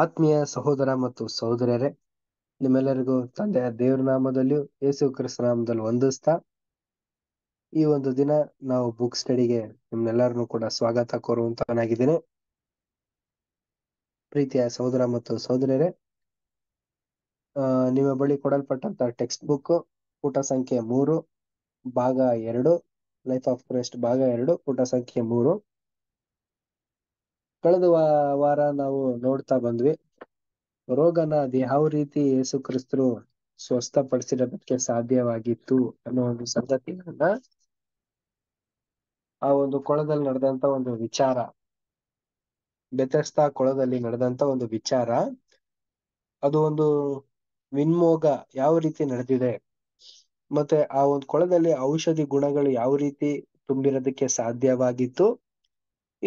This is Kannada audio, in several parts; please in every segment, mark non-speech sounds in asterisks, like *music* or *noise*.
ಆತ್ಮೀಯ ಸಹೋದರ ಮತ್ತು ಸಹೋದರರೇ ನಿಮ್ಮೆಲ್ಲರಿಗೂ ತಂದೆಯ ದೇವರ ನಾಮದಲ್ಲಿಯೂ ಯೇಸು ಕ್ರಿಸ್ತ ನಾಮದಲ್ಲಿ ವಂದಿಸ್ತಾ ಈ ಒಂದು ದಿನ ನಾವು ಬುಕ್ ಸ್ಟಡಿಗೆ ನಿಮ್ನೆಲ್ಲರನ್ನು ಕೂಡ ಸ್ವಾಗತ ಕೋರುವಂತವನಾಗಿದ್ದೇನೆ ಪ್ರೀತಿಯ ಸಹೋದರ ಮತ್ತು ಸಹೋದರರೇ ನಿಮ್ಮ ಬಳಿ ಕೊಡಲ್ಪಟ್ಟಂತ ಟೆಕ್ಸ್ಟ್ ಬುಕ್ ಪುಟ ಸಂಖ್ಯೆ ಮೂರು ಭಾಗ ಎರಡು ಲೈಫ್ ಆಫ್ ಕ್ರೈಸ್ಟ್ ಭಾಗ ಎರಡು ಪುಟ ಸಂಖ್ಯೆ ಮೂರು ಕಳೆದ ವಾ ವಾರ ನಾವು ನೋಡ್ತಾ ಬಂದ್ವಿ ರೋಗನ ಅದು ಯಾವ ರೀತಿ ಯೇಸು ಕ್ರಿಸ್ತರು ಸ್ವಸ್ಥಪಡಿಸಿರೋದಕ್ಕೆ ಸಾಧ್ಯವಾಗಿತ್ತು ಅನ್ನೋ ಒಂದು ಸಂಗತಿಯನ್ನ ಆ ಒಂದು ಕೊಳದಲ್ಲಿ ನಡೆದಂತ ಒಂದು ವಿಚಾರ ಬೆತ್ತಸ್ತಾ ಕೊಳದಲ್ಲಿ ನಡೆದಂತ ಒಂದು ವಿಚಾರ ಅದು ಒಂದು ವಿನ್ಮೋಗ ಯಾವ ರೀತಿ ನಡೆದಿದೆ ಮತ್ತೆ ಆ ಒಂದು ಕೊಳದಲ್ಲಿ ಔಷಧಿ ಗುಣಗಳು ಯಾವ ರೀತಿ ತುಂಬಿರೋದಕ್ಕೆ ಸಾಧ್ಯವಾಗಿತ್ತು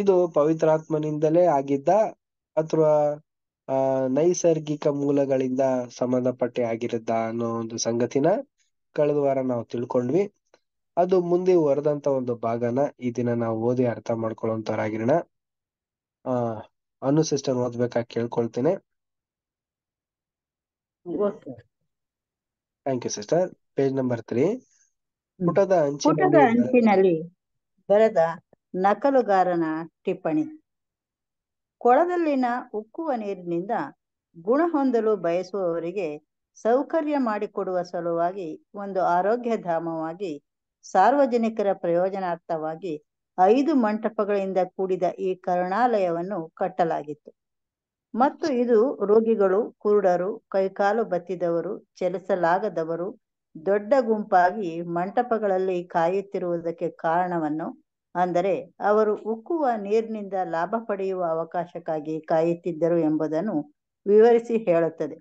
ಇದು ಪವಿತ್ರಾತ್ಮನಿಂದಲೇ ಆಗಿದ್ದ ಅಥವಾ ಆ ನೈಸರ್ಗಿಕ ಮೂಲಗಳಿಂದ ಸಂಬಂಧಪಟ್ಟೆ ಆಗಿರುತ್ತ ಅನ್ನೋ ಒಂದು ಸಂಗತಿನ ಕಳೆದ ವಾರ ನಾವು ತಿಳ್ಕೊಂಡ್ವಿ ಅದು ಮುಂದೆ ಹೊರದಂತ ಒಂದು ಭಾಗನ ಈ ದಿನ ನಾವು ಓದಿ ಅರ್ಥ ಮಾಡ್ಕೊಳ್ಳೋಂತವರಾಗಿರೋಣ ಆ ಅನು ಸಿಸ್ಟರ್ ಓದ್ಬೇಕಾಗಿ ಕೇಳ್ಕೊಳ್ತೇನೆ thank you sister page number three ಪುಟದ ಅಂಚಿನಲ್ಲಿ ಬರೆದ ನಕಲುಗಾರನ ಟಿಪ್ಪಣಿ ಕೊಳದಲ್ಲಿನ ಉಕ್ಕುವ ನೀರಿನಿಂದ ಗುಣ ಹೊಂದಲು ಬಯಸುವವರಿಗೆ ಸೌಕರ್ಯ ಮಾಡಿಕೊಡುವ ಸಲುವಾಗಿ ಒಂದು ಆರೋಗ್ಯ ಧಾಮವಾಗಿ ಸಾರ್ವಜನಿಕರ ಪ್ರಯೋಜನಾರ್ಥವಾಗಿ ಐದು ಮಂಟಪಗಳಿಂದ ಕೂಡಿದ ಈ ಕರುಣಾಲಯವನ್ನು ಕಟ್ಟಲಾಗಿತ್ತು ಮತ್ತು ಇದು ರೋಗಿಗಳು ಕುರುಡರು ಕೈಕಾಲು ಬತ್ತಿದವರು ಚಲಿಸಲಾಗದವರು ದೊಡ್ಡ ಗುಂಪಾಗಿ ಮಂಟಪಗಳಲ್ಲಿ ಕಾಯುತ್ತಿರುವುದಕ್ಕೆ ಕಾರಣವನ್ನು ಅಂದರೆ ಅವರು ಉಕ್ಕುವ ನೀರಿನಿಂದ ಲಾಭ ಪಡೆಯುವ ಅವಕಾಶಕ್ಕಾಗಿ ಕಾಯುತ್ತಿದ್ದರು ಎಂಬುದನ್ನು ವಿವರಿಸಿ ಹೇಳುತ್ತದೆ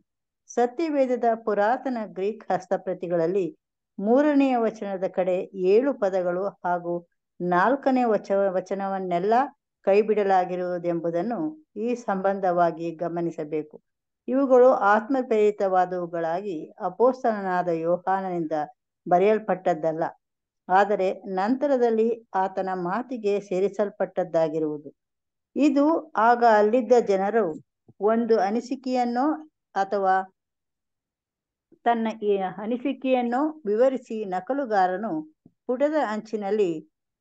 ಸತ್ಯವೇದದ ಪುರಾತನ ಗ್ರೀಕ್ ಹಸ್ತಪ್ರತಿಗಳಲ್ಲಿ ಮೂರನೆಯ ವಚನದ ಕಡೆ ಏಳು ಪದಗಳು ಹಾಗೂ ನಾಲ್ಕನೇ ವಚ ವಚನವನ್ನೆಲ್ಲ ಕೈಬಿಡಲಾಗಿರುವುದೆಂಬುದನ್ನು ಈ ಸಂಬಂಧವಾಗಿ ಗಮನಿಸಬೇಕು ಇವುಗಳು ಆತ್ಮಪ್ರೇರಿತವಾದವುಗಳಾಗಿ ಅಪೋಸ್ತನಾದ ಯೋಹಾನನಿಂದ ಬರೆಯಲ್ಪಟ್ಟದ್ದಲ್ಲ ಆದರೆ ನಂತರದಲ್ಲಿ ಆತನ ಮಾತಿಗೆ ಸೇರಿಸಲ್ಪಟ್ಟದ್ದಾಗಿರುವುದು ಇದು ಆಗ ಅಲ್ಲಿದ್ದ ಜನರು ಒಂದು ಅನಿಸಿಕೆಯನ್ನೋ ಅಥವಾ ತನ್ನ ಈ ಅನಿಸಿಕೆಯನ್ನೋ ವಿವರಿಸಿ ನಕಲುಗಾರನು ಪುಟದ ಅಂಚಿನಲ್ಲಿ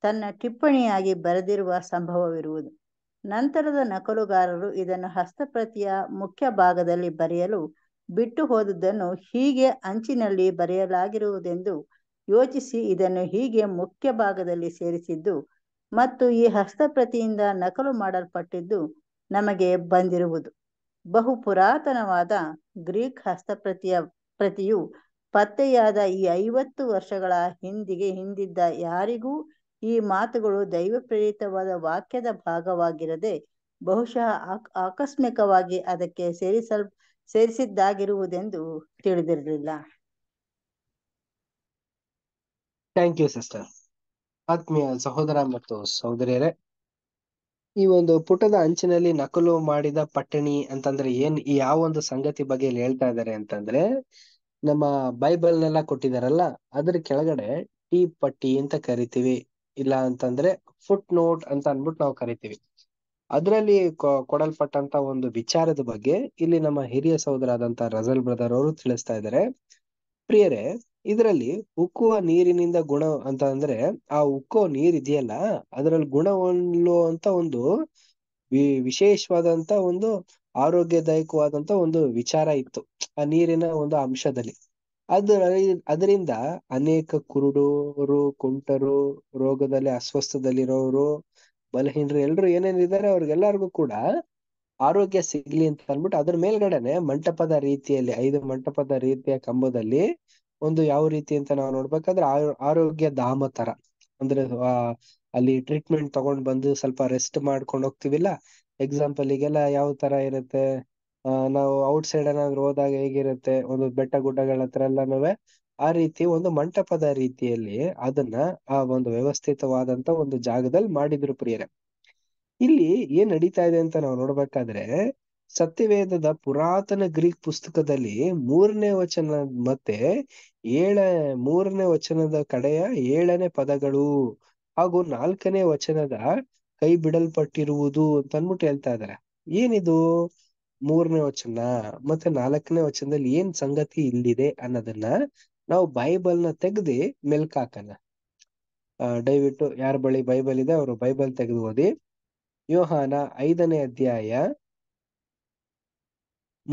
ತನ್ನ ಟಿಪ್ಪಣಿಯಾಗಿ ಬರೆದಿರುವ ಸಂಭವವಿರುವುದು ನಂತರದ ನಕಲುಗಾರರು ಇದನ್ನು ಹಸ್ತಪ್ರತಿಯ ಮುಖ್ಯ ಭಾಗದಲ್ಲಿ ಬರೆಯಲು ಬಿಟ್ಟು ಹೋದದ್ದನ್ನು ಹೀಗೆ ಅಂಚಿನಲ್ಲಿ ಬರೆಯಲಾಗಿರುವುದೆಂದು ಯೋಚಿಸಿ ಇದನ್ನು ಹೀಗೆ ಮುಖ್ಯ ಭಾಗದಲ್ಲಿ ಸೇರಿಸಿದ್ದು ಮತ್ತು ಈ ಹಸ್ತಪ್ರತಿಯಿಂದ ನಕಲು ಮಾಡಲ್ಪಟ್ಟಿದ್ದು ನಮಗೆ ಬಂದಿರುವುದು ಬಹು ಪುರಾತನವಾದ ಗ್ರೀಕ್ ಹಸ್ತಪ್ರತಿಯ ಪ್ರತಿಯು ಪತ್ತೆಯಾದ ಈ ಐವತ್ತು ವರ್ಷಗಳ ಹಿಂದಿಗೆ ಹಿಂದಿದ್ದ ಯಾರಿಗೂ ಈ ಮಾತುಗಳು ದೈವ ಪ್ರೇರಿತವಾದ ವಾಕ್ಯದ ಭಾಗವಾಗಿರದೆ ಬಹುಶಃ ಆಕಸ್ಮಿಕವಾಗಿ ಅದಕ್ಕೆ ಸೇರಿಸಲ್ ಸೇರಿಸಿದ್ದಾಗಿರುವುದೆಂದು ತಿಳಿದಿರಲಿಲ್ಲ ಥ್ಯಾಂಕ್ ಯು ಸಿಸ್ಟರ್ ಆತ್ಮೀಯ ಸಹೋದರ ಮತ್ತು ಸಹೋದರಿಯರೇ ಈ ಒಂದು ಪುಟದ ಅಂಚಿನಲ್ಲಿ ನಕಲು ಮಾಡಿದ ಪಟ್ಟಣಿ ಅಂತಂದ್ರೆ ಏನ್ ಯಾವ ಒಂದು ಸಂಗತಿ ಬಗ್ಗೆ ಇಲ್ಲಿ ಹೇಳ್ತಾ ಇದ್ದಾರೆ ಅಂತಂದ್ರೆ ನಮ್ಮ ಬೈಬಲ್ ನೆಲ್ಲ ಕೊಟ್ಟಿದಾರಲ್ಲ ಅದ್ರ ಕೆಳಗಡೆ ಟೀ ಪಟ್ಟಿ ಅಂತ ಕರಿತೀವಿ ಇಲ್ಲ ಅಂತಂದ್ರೆ ಫುಟ್ ನೋಟ್ ಅಂತ ಅನ್ಬಿಟ್ಟು ನಾವು ಕರಿತೀವಿ ಅದರಲ್ಲಿ ಕೊಡಲ್ಪಟ್ಟಂತ ಒಂದು ವಿಚಾರದ ಬಗ್ಗೆ ಇಲ್ಲಿ ನಮ್ಮ ಹಿರಿಯ ಆದಂತ ರಜಲ್ ಬ್ರದರ್ ಅವರು ತಿಳಿಸ್ತಾ ಇದ್ದಾರೆ ಪ್ರಿಯರೇ ಇದರಲ್ಲಿ ಉಕ್ಕುವ ನೀರಿನಿಂದ ಗುಣ ಅಂತ ಅಂದ್ರೆ ಆ ಉಕ್ಕೋ ಇದೆಯಲ್ಲ ಅದರಲ್ಲಿ ಗುಣ ಅಂತ ಒಂದು ವಿ ವಿಶೇಷವಾದಂತ ಒಂದು ಆರೋಗ್ಯದಾಯಕವಾದಂತ ಒಂದು ವಿಚಾರ ಇತ್ತು ಆ ನೀರಿನ ಒಂದು ಅಂಶದಲ್ಲಿ ಅದರ ಅದರಿಂದ ಅನೇಕ ಕುರುಡೋರು ಕುಂಟರು ರೋಗದಲ್ಲಿ ಅಸ್ವಸ್ಥದಲ್ಲಿರೋರು ಬಲಹೀನರು ಎಲ್ರು ಏನೇನಿದ್ದಾರೆ ಅವ್ರಿಗೆಲ್ಲರಿಗೂ ಕೂಡ ಆರೋಗ್ಯ ಸಿಗ್ಲಿ ಅಂತ ಅಂದ್ಬಿಟ್ಟು ಅದ್ರ ಮೇಲ್ಗಡೆನೆ ಮಂಟಪದ ರೀತಿಯಲ್ಲಿ ಐದು ಮಂಟಪದ ರೀತಿಯ ಕಂಬದಲ್ಲಿ ಒಂದು ಯಾವ ರೀತಿ ಅಂತ ನಾವು ನೋಡ್ಬೇಕಾದ್ರೆ ಆರೋಗ್ಯ ಧಾಮ ತರ ಅಂದ್ರೆ ಅಲ್ಲಿ ಟ್ರೀಟ್ಮೆಂಟ್ ತಗೊಂಡ್ ಬಂದು ಸ್ವಲ್ಪ ರೆಸ್ಟ್ ಮಾಡ್ಕೊಂಡು ಹೋಗ್ತಿವಿಲ್ಲ ಎಕ್ಸಾಂಪಲ್ ಈಗೆಲ್ಲ ಯಾವ ತರ ಇರುತ್ತೆ ಆ ನಾವು ಔಟ್ ಸೈಡ್ ಹೋದಾಗ ಹೇಗಿರುತ್ತೆ ಒಂದು ಬೆಟ್ಟ ಗುಡ್ಡಗಳ ಹತ್ರ ಎಲ್ಲಾನುವೆ ಆ ರೀತಿ ಒಂದು ಮಂಟಪದ ರೀತಿಯಲ್ಲಿ ಅದನ್ನ ಆ ಒಂದು ವ್ಯವಸ್ಥಿತವಾದಂತ ಒಂದು ಜಾಗದಲ್ಲಿ ಮಾಡಿದ್ರು ಪ್ರಿಯರೇ ಇಲ್ಲಿ ಏನ್ ನಡೀತಾ ಇದೆ ಅಂತ ನಾವು ನೋಡ್ಬೇಕಾದ್ರೆ ಸತ್ಯವೇದದ ಪುರಾತನ ಗ್ರೀಕ್ ಪುಸ್ತಕದಲ್ಲಿ ಮೂರನೇ ವಚನ ಮತ್ತೆ ಏಳ ಮೂರನೇ ವಚನದ ಕಡೆಯ ಏಳನೇ ಪದಗಳು ಹಾಗೂ ನಾಲ್ಕನೇ ವಚನದ ಕೈ ಬಿಡಲ್ಪಟ್ಟಿರುವುದು ಅಂತ ಅಂದ್ಬಿಟ್ಟು ಹೇಳ್ತಾ ಇದಾರೆ ಏನಿದು ಮೂರನೇ ವಚನ ಮತ್ತೆ ನಾಲ್ಕನೇ ವಚನದಲ್ಲಿ ಏನ್ ಸಂಗತಿ ಇಲ್ಲಿದೆ ಅನ್ನೋದನ್ನ ನಾವು ಬೈಬಲ್ನ ತೆಗ್ದಿ ಮೆಲ್ಕಾಕನ ದಯವಿಟ್ಟು ಯಾರ ಬಳಿ ಬೈಬಲ್ ಇದೆ ಅವರು ಬೈಬಲ್ ತೆಗೆದು ಓದಿ ಯೋಹಾನ ಐದನೇ ಅಧ್ಯಾಯ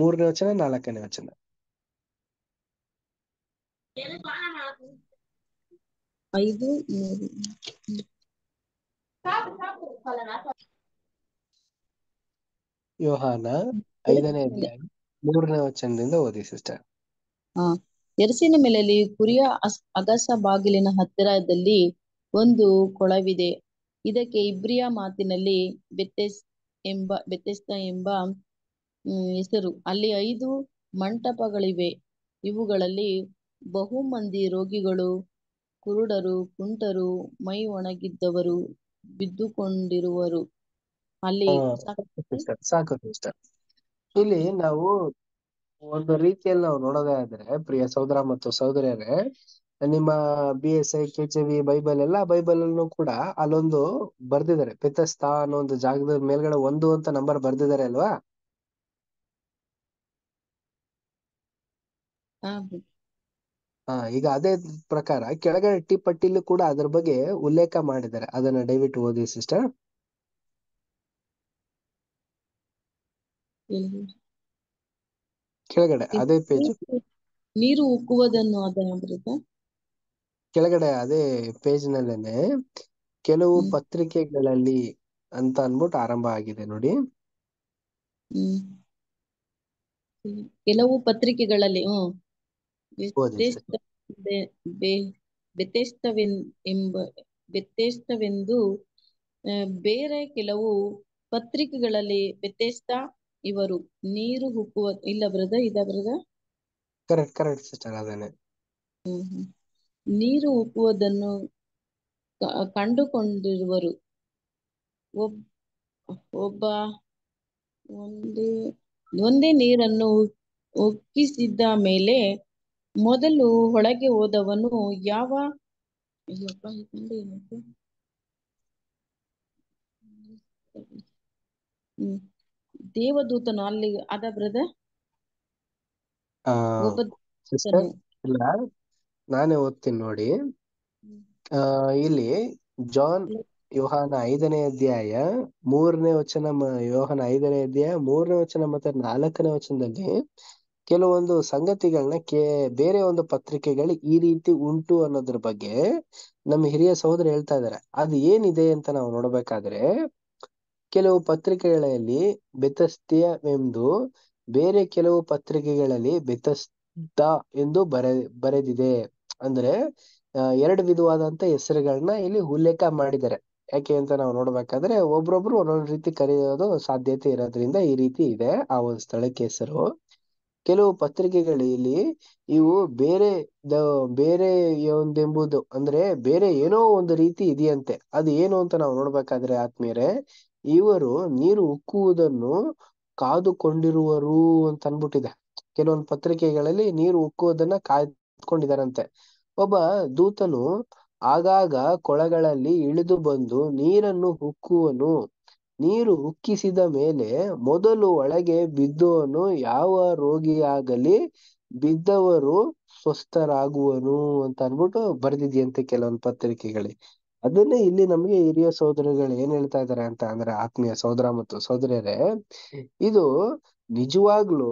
ಮೂರನೇ ವಚನ ನಾಲ್ಕನೇ ವಚನ ಯೋಹಾನ ಐದನೇ ಅಧ್ಯಾಯ ಮೂರನೇ ವಚನದಿಂದ ಓದಿ ಸಿಸ್ಟರ್ ಎರಸಿನ ಮೇಲಲ್ಲಿ ಕುರಿಯ ಅಗಸ ಬಾಗಿಲಿನ ಹತ್ತಿರದಲ್ಲಿ ಒಂದು ಕೊಳವಿದೆ ಇದಕ್ಕೆ ಇಬ್ರಿಯ ಮಾತಿನಲ್ಲಿ ಬೆತ್ತೆಸ್ ಎಂಬ ಬೆತ್ತೆಸ್ತ ಎಂಬ ಹೆಸರು ಅಲ್ಲಿ ಐದು ಮಂಟಪಗಳಿವೆ ಇವುಗಳಲ್ಲಿ ಬಹು ಮಂದಿ ರೋಗಿಗಳು, ಕುರುಡರು, ಕುಂಟರು, ಮೈ ಒಣಗಿದ್ದವರು ಬಿದ್ದುಕೊಂಡಿರುವರು. ಅಲ್ಲಿ ಸಾಕು ಇಲ್ಲಿ ನಾವು ಒಂದು ರೀತಿಯಲ್ಲಿ ನಾವು ನೋಡೋದಾದ್ರೆ ಪ್ರಿಯ ಸಹೋದರ ಮತ್ತು ಸಹೋದರಿಯರೇ ನಿಮ್ಮ B S I V Bible ಎಲ್ಲಾ ಬೈಬಲ್ ಅಲ್ಲೂ ಕೂಡ ಅಲ್ಲೊಂದು ಬರ್ದಿದ್ದಾರೆ ಪಿತಸ್ಥ ಅನ್ನೋ ಒಂದು ಜಾಗದ ಮೇಲ್ಗಡೆ ಒಂದು ಅಂತ ನಂಬರ್ ಬರ್ದಿದ್ದಾರೆ ಅಲ್ವಾ ಹಾ ಈಗ ಅದೇ ಪ್ರಕಾರ ಕೆಳಗಡೆ ಟಿ ಪಟ್ಟಿಲು ಕೂಡ ಅದರ ಬಗ್ಗೆ ಉಲ್ಲೇಖ ಮಾಡಿದ್ದಾರೆ ಅದನ್ನ ದಯವಿಟ್ಟು ಓದಿ ಸಿಸ್ಟರ್ ಕೆಳಗಡೆ ಅದೇ ಪೇಜ್ ನೀರು ಉಕ್ಕುವುದನ್ನು ಕೆಳಗಡೆ ಅದೇ ಪೇಜ್ ನಲ್ಲೇನೆ ಕೆಲವು ಪತ್ರಿಕೆಗಳಲ್ಲಿ ಅಂತ ಅನ್ಬಿಟ್ಟು ಆರಂಭ ಆಗಿದೆ ನೋಡಿ ಕೆಲವು ಪತ್ರಿಕೆಗಳಲ್ಲಿ ಹ್ಮ್ ಎಂಬ ವ್ಯತ್ಯಸ್ತವೆಂದು ಬೇರೆ ಕೆಲವು ಪತ್ರಿಕೆಗಳಲ್ಲಿ ವ್ಯತ್ಯಸ್ತ ಇವರು ನೀರು ಹುಕ್ಕುವ ಇಲ್ಲ ಬ್ರದ ಇದ ಬ್ರದ ಕರೆಕ್ಟ್ ಕರೆಕ್ಟ್ ಸಿಸ್ಟರ್ ನೀರು ಹುಕ್ಕುವುದನ್ನು ಕಂಡುಕೊಂಡಿರುವರು ಒಬ್ಬ ಒಂದೇ ಒಂದೇ ನೀರನ್ನು ಉಕ್ಕಿಸಿದ್ದ ಮೇಲೆ ಮೊದಲು ಒಳಗೆ ಹೋದವನು ಯಾವ ದೇವದೂತನು ಅಲ್ಲಿ ಅದ ಬ್ರದರ್ ಇಲ್ಲ ನಾನೇ ಓದ್ತೀನಿ ನೋಡಿ ಇಲ್ಲಿ ಜಾನ್ ಯೋಹಾನ ಐದನೇ ಅಧ್ಯಾಯ ಮೂರನೇ ವಚನ ಯೋಹಾನ ಐದನೇ ಅಧ್ಯಾಯ ಮೂರನೇ ವಚನ ಮತ್ತೆ ನಾಲ್ಕನೇ ವಚನದಲ್ಲಿ ಕೆಲವೊಂದು ಸಂಗತಿಗಳನ್ನ ಕೇ ಬೇರೆ ಒಂದು ಪತ್ರಿಕೆಗಳು ಈ ರೀತಿ ಉಂಟು ಅನ್ನೋದ್ರ ಬಗ್ಗೆ ನಮ್ಮ ಹಿರಿಯ ಸಹೋದರ ಹೇಳ್ತಾ ಇದ್ದಾರೆ ಅದು ಏನಿದೆ ಅಂತ ನಾವು ನೋಡ್ಬೇಕಾದ್ರೆ ಕೆಲವು ಪತ್ರಿಕೆಗಳಲ್ಲಿ ಬೆತಸ್ತಿಯ ಎಂದು ಬೇರೆ ಕೆಲವು ಪತ್ರಿಕೆಗಳಲ್ಲಿ ಬೆತ್ತಸ್ತ ಎಂದು ಬರೆ ಬರೆದಿದೆ ಅಂದ್ರೆ ಎರಡು ವಿಧವಾದಂತ ಹೆಸರುಗಳನ್ನ ಇಲ್ಲಿ ಉಲ್ಲೇಖ ಮಾಡಿದ್ದಾರೆ ಯಾಕೆ ಅಂತ ನಾವು ನೋಡ್ಬೇಕಾದ್ರೆ ಒಬ್ರೊಬ್ರು ಒಂದೊಂದ್ ರೀತಿ ಕರೆಯೋದು ಸಾಧ್ಯತೆ ಇರೋದ್ರಿಂದ ಈ ರೀತಿ ಇದೆ ಆ ಒಂದು ಸ್ಥಳಕ್ಕೆ ಹೆಸರು ಕೆಲವು ಪತ್ರಿಕೆಗಳಲ್ಲಿ ಇವು ಬೇರೆ ಬೇರೆ ಒಂದೆಂಬುದು ಅಂದ್ರೆ ಬೇರೆ ಏನೋ ಒಂದು ರೀತಿ ಇದೆಯಂತೆ ಅದು ಏನು ಅಂತ ನಾವು ನೋಡ್ಬೇಕಾದ್ರೆ ಆತ್ಮೀಯರೆ ಇವರು ನೀರು ಉಕ್ಕುವುದನ್ನು ಕಾದುಕೊಂಡಿರುವರು ಅಂತ ಅನ್ಬಿಟ್ಟಿದೆ ಕೆಲವೊಂದು ಪತ್ರಿಕೆಗಳಲ್ಲಿ ನೀರು ಉಕ್ಕುವುದನ್ನ ಕಾಯ್ದುಕೊಂಡಿದಾರಂತೆ ಒಬ್ಬ ದೂತನು ಆಗಾಗ ಕೊಳಗಳಲ್ಲಿ ಇಳಿದು ಬಂದು ನೀರನ್ನು ಉಕ್ಕುವನು ನೀರು ಉಕ್ಕಿಸಿದ ಮೇಲೆ ಮೊದಲು ಒಳಗೆ ಬಿದ್ದವನು ಯಾವ ರೋಗಿಯಾಗಲಿ ಬಿದ್ದವರು ಸ್ವಸ್ಥರಾಗುವನು ಅಂತ ಅನ್ಬಿಟ್ಟು ಬರ್ದಿದ್ಯಂತೆ ಕೆಲವೊಂದು ಪತ್ರಿಕೆಗಳಿ ಅದನ್ನೇ ಇಲ್ಲಿ ನಮಗೆ ಹಿರಿಯ ಸಹೋದರಗಳು ಏನ್ ಹೇಳ್ತಾ ಇದಾರೆ ಅಂತ ಅಂದ್ರೆ ಆತ್ಮೀಯ ಸಹೋದರ ಮತ್ತು ಸಹೋದರರೇ ಇದು ನಿಜವಾಗ್ಲು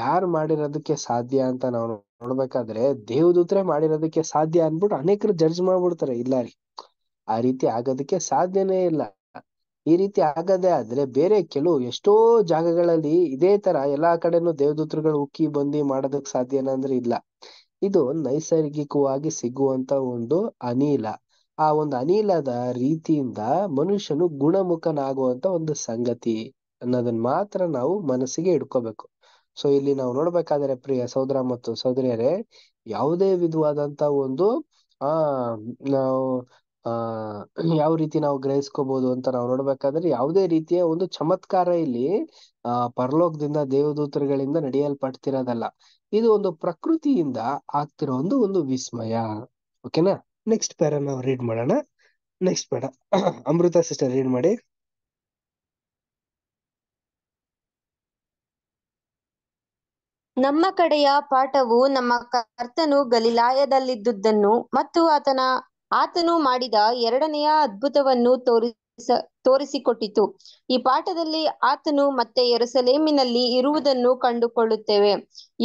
ಯಾರು ಮಾಡಿರೋದಕ್ಕೆ ಸಾಧ್ಯ ಅಂತ ನಾವು ನೋಡ್ಬೇಕಾದ್ರೆ ದೇವದೂತರೇ ಮಾಡಿರೋದಕ್ಕೆ ಸಾಧ್ಯ ಅನ್ಬಿಟ್ಟು ಅನೇಕರು ಜಡ್ಜ್ ಮಾಡ್ಬಿಡ್ತಾರೆ ಇಲ್ಲ ಆ ರೀತಿ ಆಗೋದಕ್ಕೆ ಸಾಧ್ಯನೇ ಇಲ್ಲ ಈ ರೀತಿ ಆಗದೆ ಆದ್ರೆ ಬೇರೆ ಕೆಲವು ಎಷ್ಟೋ ಜಾಗಗಳಲ್ಲಿ ಇದೇ ತರ ಎಲ್ಲಾ ಕಡೆನು ದೇವದೂತರುಗಳು ಉಕ್ಕಿ ಬಂದಿ ಮಾಡೋದಕ್ ಸಾಧ್ಯ ಅಂದ್ರೆ ಇಲ್ಲ ಇದು ನೈಸರ್ಗಿಕವಾಗಿ ಸಿಗುವಂತ ಒಂದು ಅನಿಲ ಆ ಒಂದು ಅನಿಲದ ರೀತಿಯಿಂದ ಮನುಷ್ಯನು ಗುಣಮುಖನಾಗುವಂತ ಒಂದು ಸಂಗತಿ ಅನ್ನೋದನ್ನ ಮಾತ್ರ ನಾವು ಮನಸ್ಸಿಗೆ ಇಡ್ಕೋಬೇಕು ಸೊ ಇಲ್ಲಿ ನಾವು ನೋಡ್ಬೇಕಾದ್ರೆ ಪ್ರಿಯ ಸಹೋದರ ಮತ್ತು ಸಹೋದರಿಯರೇ ಯಾವುದೇ ವಿಧವಾದಂತ ಒಂದು ಆ ನಾವು *clears throat* ಯಾವ ರೀತಿ ನಾವು ಗ್ರಹಿಸ್ಕೋಬಹುದು ಅಂತ ನಾವು ನೋಡ್ಬೇಕಾದ್ರೆ ಯಾವುದೇ ರೀತಿಯ ಒಂದು ಚಮತ್ಕಾರ ಇಲ್ಲಿ ಆ ಪರಲೋಕದಿಂದ ದೇವದೂತರುಗಳಿಂದ ನಡೆಯಲ್ಪಡ್ತಿರೋದಲ್ಲ ಇದು ಒಂದು ಪ್ರಕೃತಿಯಿಂದ ಆಗ್ತಿರೋ ಒಂದು ಒಂದು ವಿಸ್ಮಯ ಓಕೆನಾ ನೆಕ್ಸ್ಟ್ ಪ್ಯಾರ ನಾವು ರೀಡ್ ಮಾಡೋಣ ನೆಕ್ಸ್ಟ್ ಬೇಡ *clears throat* ಅಮೃತ ಸಿಸ್ಟರ್ ರೀಡ್ ಮಾಡಿ ನಮ್ಮ ಕಡೆಯ ಪಾಠವು ನಮ್ಮ ಕರ್ತನು ಗಲೀಲಾಯದಲ್ಲಿದ್ದುದನ್ನು ಮತ್ತು ಆತನ ಆತನು ಮಾಡಿದ ಎರಡನೆಯ ಅದ್ಭುತವನ್ನು ತೋರಿಸ ತೋರಿಸಿಕೊಟ್ಟಿತು ಈ ಪಾಠದಲ್ಲಿ ಆತನು ಮತ್ತೆ ಎರಸಲೇಮಿನಲ್ಲಿ ಇರುವುದನ್ನು ಕಂಡುಕೊಳ್ಳುತ್ತೇವೆ